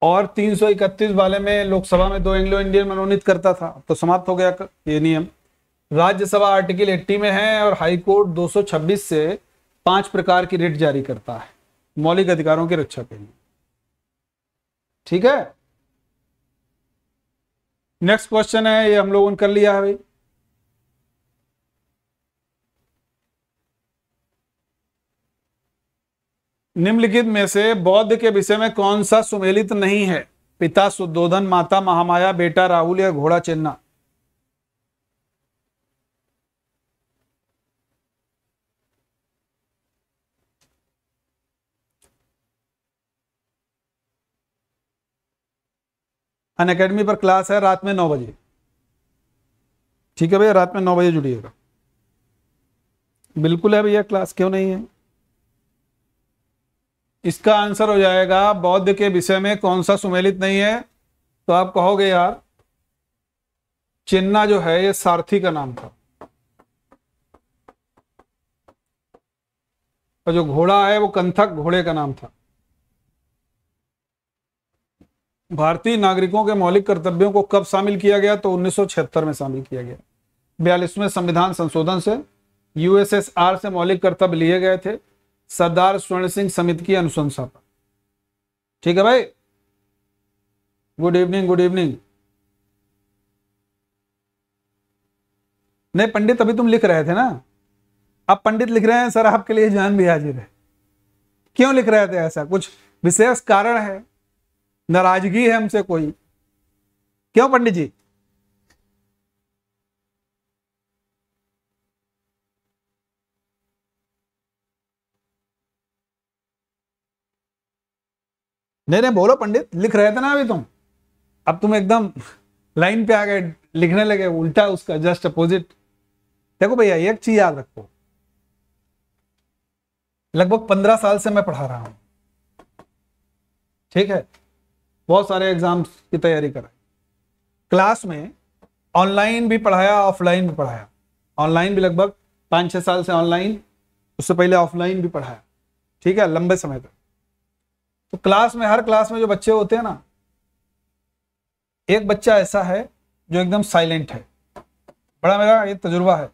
और 331 वाले में लोकसभा में दो एंग्लो इंडियन मनोनीत करता था तो समाप्त हो गया ये नियम राज्यसभा आर्टिकल 80 में है और हाईकोर्ट 226 से पांच प्रकार की रिट जारी करता है मौलिक अधिकारों की रक्षा के लिए ठीक है नेक्स्ट क्वेश्चन है ये हम लोगों ने कर लिया है भाई निम्नलिखित में से बौद्ध के विषय में कौन सा सुमेलित नहीं है पिता सुदोधन माता महामाया बेटा राहुल या घोड़ा चेन्ना अन अकेडमी पर क्लास है रात में नौ बजे ठीक है भैया रात में नौ बजे जुड़िएगा बिल्कुल है भैया क्लास क्यों नहीं है इसका आंसर हो जाएगा बौद्ध के विषय में कौन सा सुमेलित नहीं है तो आप कहोगे यार चिन्ना जो है ये सारथी का नाम था और जो घोड़ा है वो कंथक घोड़े का नाम था भारतीय नागरिकों के मौलिक कर्तव्यों को कब शामिल किया गया तो 1976 में शामिल किया गया बयालीसवें संविधान संशोधन से यूएसएसआर से मौलिक कर्तव्य लिए गए थे सरदार स्वर्ण सिंह समिति की अनुशंसा पर ठीक है भाई गुड इवनिंग गुड इवनिंग नहीं पंडित अभी तुम लिख रहे थे ना अब पंडित लिख रहे हैं सर आपके लिए जान भी हाजिर है क्यों लिख रहे थे ऐसा कुछ विशेष कारण है नाराजगी है हमसे कोई क्यों पंडित जी नहीं नहीं बोलो पंडित लिख रहे थे ना अभी तुम अब तुम एकदम लाइन पे आ गए लिखने लगे उल्टा उसका जस्ट अपोजिट देखो भैया एक चीज याद रखो लगभग पंद्रह साल से मैं पढ़ा रहा हूं ठीक है बहुत सारे एग्जाम्स की तैयारी कराई क्लास में ऑनलाइन भी पढ़ाया ऑफलाइन भी पढ़ाया ऑनलाइन भी लगभग पाँच छह साल से ऑनलाइन उससे पहले ऑफलाइन भी पढ़ाया ठीक है लंबे समय तक तो क्लास में हर क्लास में जो बच्चे होते हैं ना एक बच्चा ऐसा है जो एकदम साइलेंट है बड़ा मेरा ये तजुर्बा है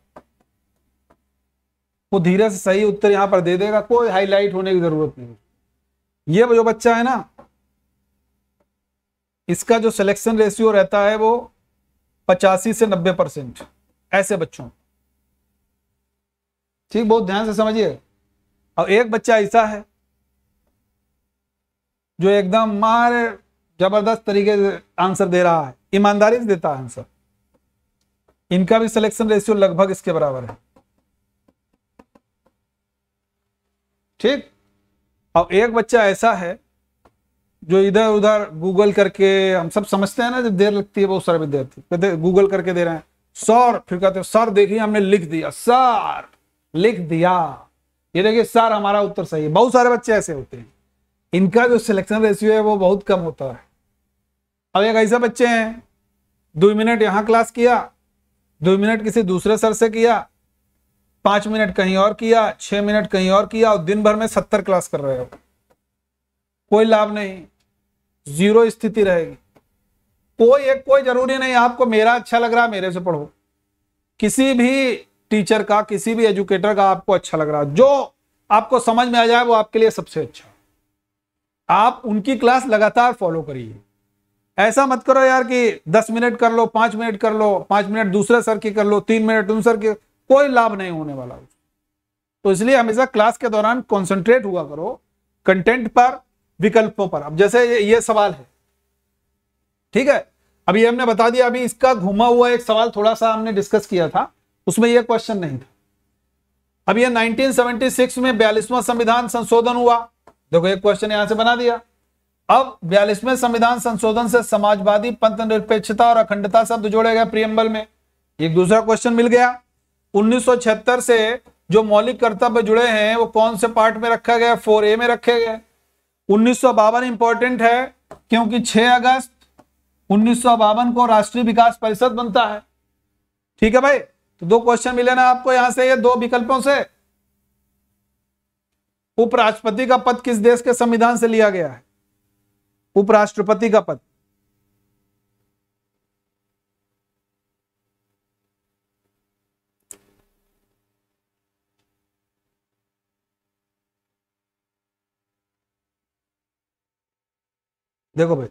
वो धीरे से सही उत्तर यहां पर दे देगा कोई हाईलाइट होने की जरूरत नहीं ये जो बच्चा है ना इसका जो सिलेक्शन रेशियो रहता है वो पचासी से नब्बे परसेंट ऐसे बच्चों ठीक बहुत ध्यान से समझिए और एक बच्चा ऐसा है जो एकदम मार जबरदस्त तरीके से आंसर दे रहा है ईमानदारी से देता है आंसर इनका भी सिलेक्शन रेशियो लगभग इसके बराबर है ठीक अब एक बच्चा ऐसा है जो इधर उधर गूगल करके हम सब समझते हैं ना जब देर लगती है बहुत सारे विद्यार्थी कहते गूगल करके दे रहे हैं सर फिर कहते सर देखिए हमने लिख दिया सर लिख दिया ये देखिए सर हमारा उत्तर सही है बहुत सारे बच्चे ऐसे होते हैं इनका जो सिलेक्शन रेशियो है वो बहुत कम होता है अब एक ऐसा बच्चे हैं दो मिनट यहाँ क्लास किया दो मिनट किसी दूसरे सर से किया पांच मिनट कहीं और किया छह मिनट कहीं और किया और दिन भर में सत्तर क्लास कर रहे हो कोई लाभ नहीं जीरो स्थिति रहेगी कोई एक कोई जरूरी नहीं आपको मेरा अच्छा लग रहा है मेरे से पढ़ो किसी भी टीचर का किसी भी एजुकेटर का आपको अच्छा लग रहा जो आपको समझ में आ जाए वो आपके लिए सबसे अच्छा आप उनकी क्लास लगातार फॉलो करिए ऐसा मत करो यार कि दस मिनट कर लो पांच मिनट कर लो पांच मिनट दूसरे सर की कर लो तीन मिनट उन सर के कोई लाभ नहीं होने वाला तो इसलिए हमेशा क्लास के दौरान कॉन्सेंट्रेट हुआ करो कंटेंट पर विकल्पों पर अब जैसे ये, ये सवाल है ठीक है अभी हमने बता दिया अभी इसका घुमा हुआ एक सवाल थोड़ा सा हमने डिस्कस किया था उसमें यह क्वेश्चन नहीं था अब यह नाइनटीन में बयालीसवां संविधान संशोधन हुआ देखो एक क्वेश्चन यहां से बना दिया अब बयालीसवें संविधान संशोधन से समाजवादी पंथ निरपेक्षता और अखंडता शब्द जोड़े गए प्रियम्बल में एक दूसरा क्वेश्चन मिल गया 1976 से जो मौलिक कर्तव्य जुड़े हैं वो कौन से पार्ट में रखा गया फोर ए में रखे गए उन्नीस इंपॉर्टेंट है क्योंकि 6 अगस्त उन्नीस को राष्ट्रीय विकास परिषद बनता है ठीक है भाई तो दो क्वेश्चन मिले ना आपको यहां से ये दो विकल्पों से उपराष्ट्रपति का पद किस देश के संविधान से लिया गया है उपराष्ट्रपति का पद देखो भाई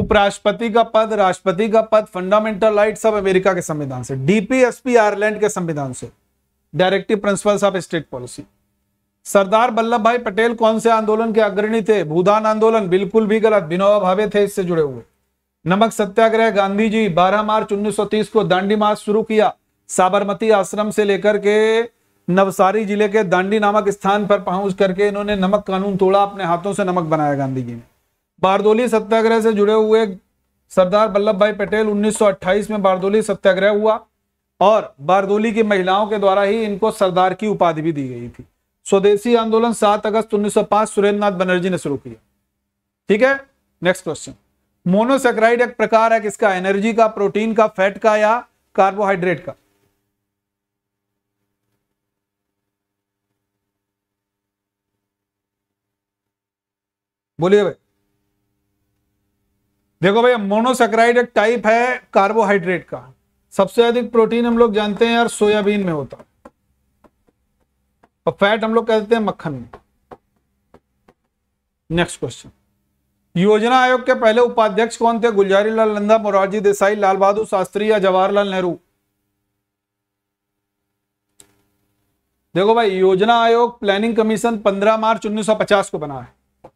उपराष्ट्रपति का पद राष्ट्रपति का पद फंडामेंटल राइट सब अमेरिका के संविधान से डीपीएसपी आयरलैंड के संविधान से directive principles of state policy Sardar Vallabh Bhai Patel कौन से आंदोलन के अग्रणी थे भूदान आंदोलन बिल्कुल भी गलत विनोबा भावे थे इससे जुड़े हुए नमक सत्याग्रह गांधी जी 12 मार्च 1930 को दांडी मार्च शुरू किया साबरमती आश्रम से लेकर के नवसारी जिले के दांडी नामक स्थान पर पहुंच करके इन्होंने नमक कानून तोड़ा अपने हाथों से नमक बनाया गांधी जी ने बारदोली सत्याग्रह से जुड़े हुए सरदार वल्लभ भाई पटेल 1928 में बारदोली सत्याग्रह हुआ और बारदोली की महिलाओं के द्वारा ही इनको सरदार की उपाधि भी दी गई थी स्वदेशी आंदोलन सात अगस्त 1905 सुरेंद्र नाथ बनर्जी ने शुरू किया ठीक है नेक्स्ट क्वेश्चन मोनोसेक्राइड एक प्रकार है किसका एनर्जी का प्रोटीन का फैट का या कार्बोहाइड्रेट का बोलिए भाई देखो भाई मोनोसेक्राइड एक टाइप है कार्बोहाइड्रेट का सबसे अधिक प्रोटीन हम लोग जानते हैं यार सोयाबीन में होता है और फैट हम लोग कह देते हैं मक्खन में नेक्स्ट क्वेश्चन योजना आयोग के पहले उपाध्यक्ष कौन थे गुलजारी लाल नंदा मोरारजी देसाई लाल बहादुर शास्त्री या जवाहरलाल नेहरू देखो भाई योजना आयोग प्लानिंग कमीशन 15 मार्च 1950 को बना है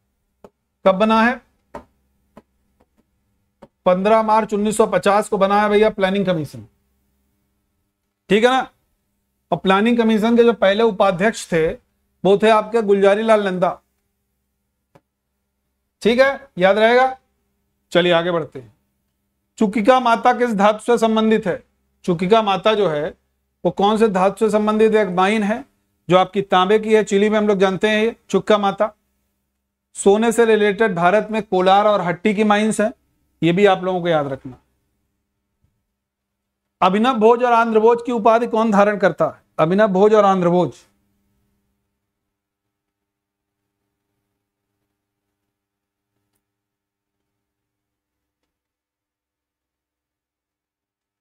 कब बना है 15 मार्च 1950 को बना है भैया प्लानिंग कमीशन ठीक है ना और प्लानिंग कमीशन के जो पहले उपाध्यक्ष थे वो थे आपके गुलजारी लाल नंदा ठीक है याद रहेगा चलिए आगे बढ़ते हैं चुकिका माता किस धातु से संबंधित है चुकिका माता जो है वो कौन से धातु से संबंधित एक माइन है जो आपकी तांबे की है चिली में हम लोग जानते हैं चुक्का माता सोने से रिलेटेड भारत में कोलार और हट्टी की माइंस है ये भी आप लोगों को याद रखना अभिनव भोज और आंध्र भोज की उपाधि कौन धारण करता है अभिनव भोज और आंध्र भोज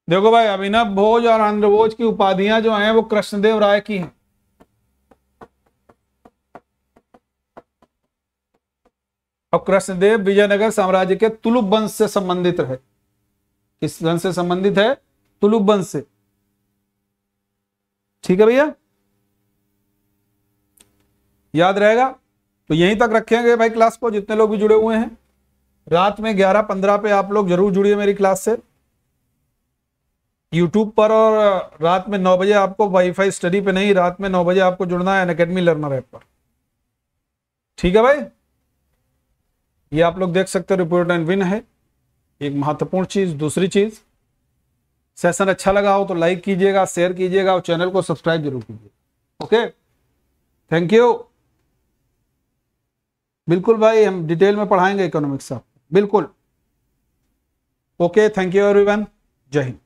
देखो भाई अभिनव भोज और आंध्र भोज की उपाधियां जो हैं वो कृष्णदेव राय की हैं और कृष्णदेव विजयनगर साम्राज्य के तुलुप वंश से संबंधित रहे किस वंश से संबंधित है तुलुबन से ठीक है भैया याद रहेगा तो यहीं तक रखेंगे भाई क्लास को जितने लोग भी जुड़े हुए हैं रात में ग्यारह पंद्रह पे आप लोग जरूर जुड़िए मेरी क्लास से यूट्यूब पर और रात में नौ बजे आपको वाईफाई स्टडी पे नहीं रात में नौ बजे आपको जुड़ना है अकेडमी लर्नर ऐप पर ठीक है भाई ये आप लोग देख सकते हो रिपोर्ट एंड विन है एक महत्वपूर्ण चीज दूसरी चीज सेशन अच्छा लगा हो तो लाइक कीजिएगा शेयर कीजिएगा और चैनल को सब्सक्राइब जरूर कीजिए ओके थैंक यू बिल्कुल भाई हम डिटेल में पढ़ाएंगे इकोनॉमिक्स आप बिल्कुल ओके थैंक यू एवरीवन जय हिंद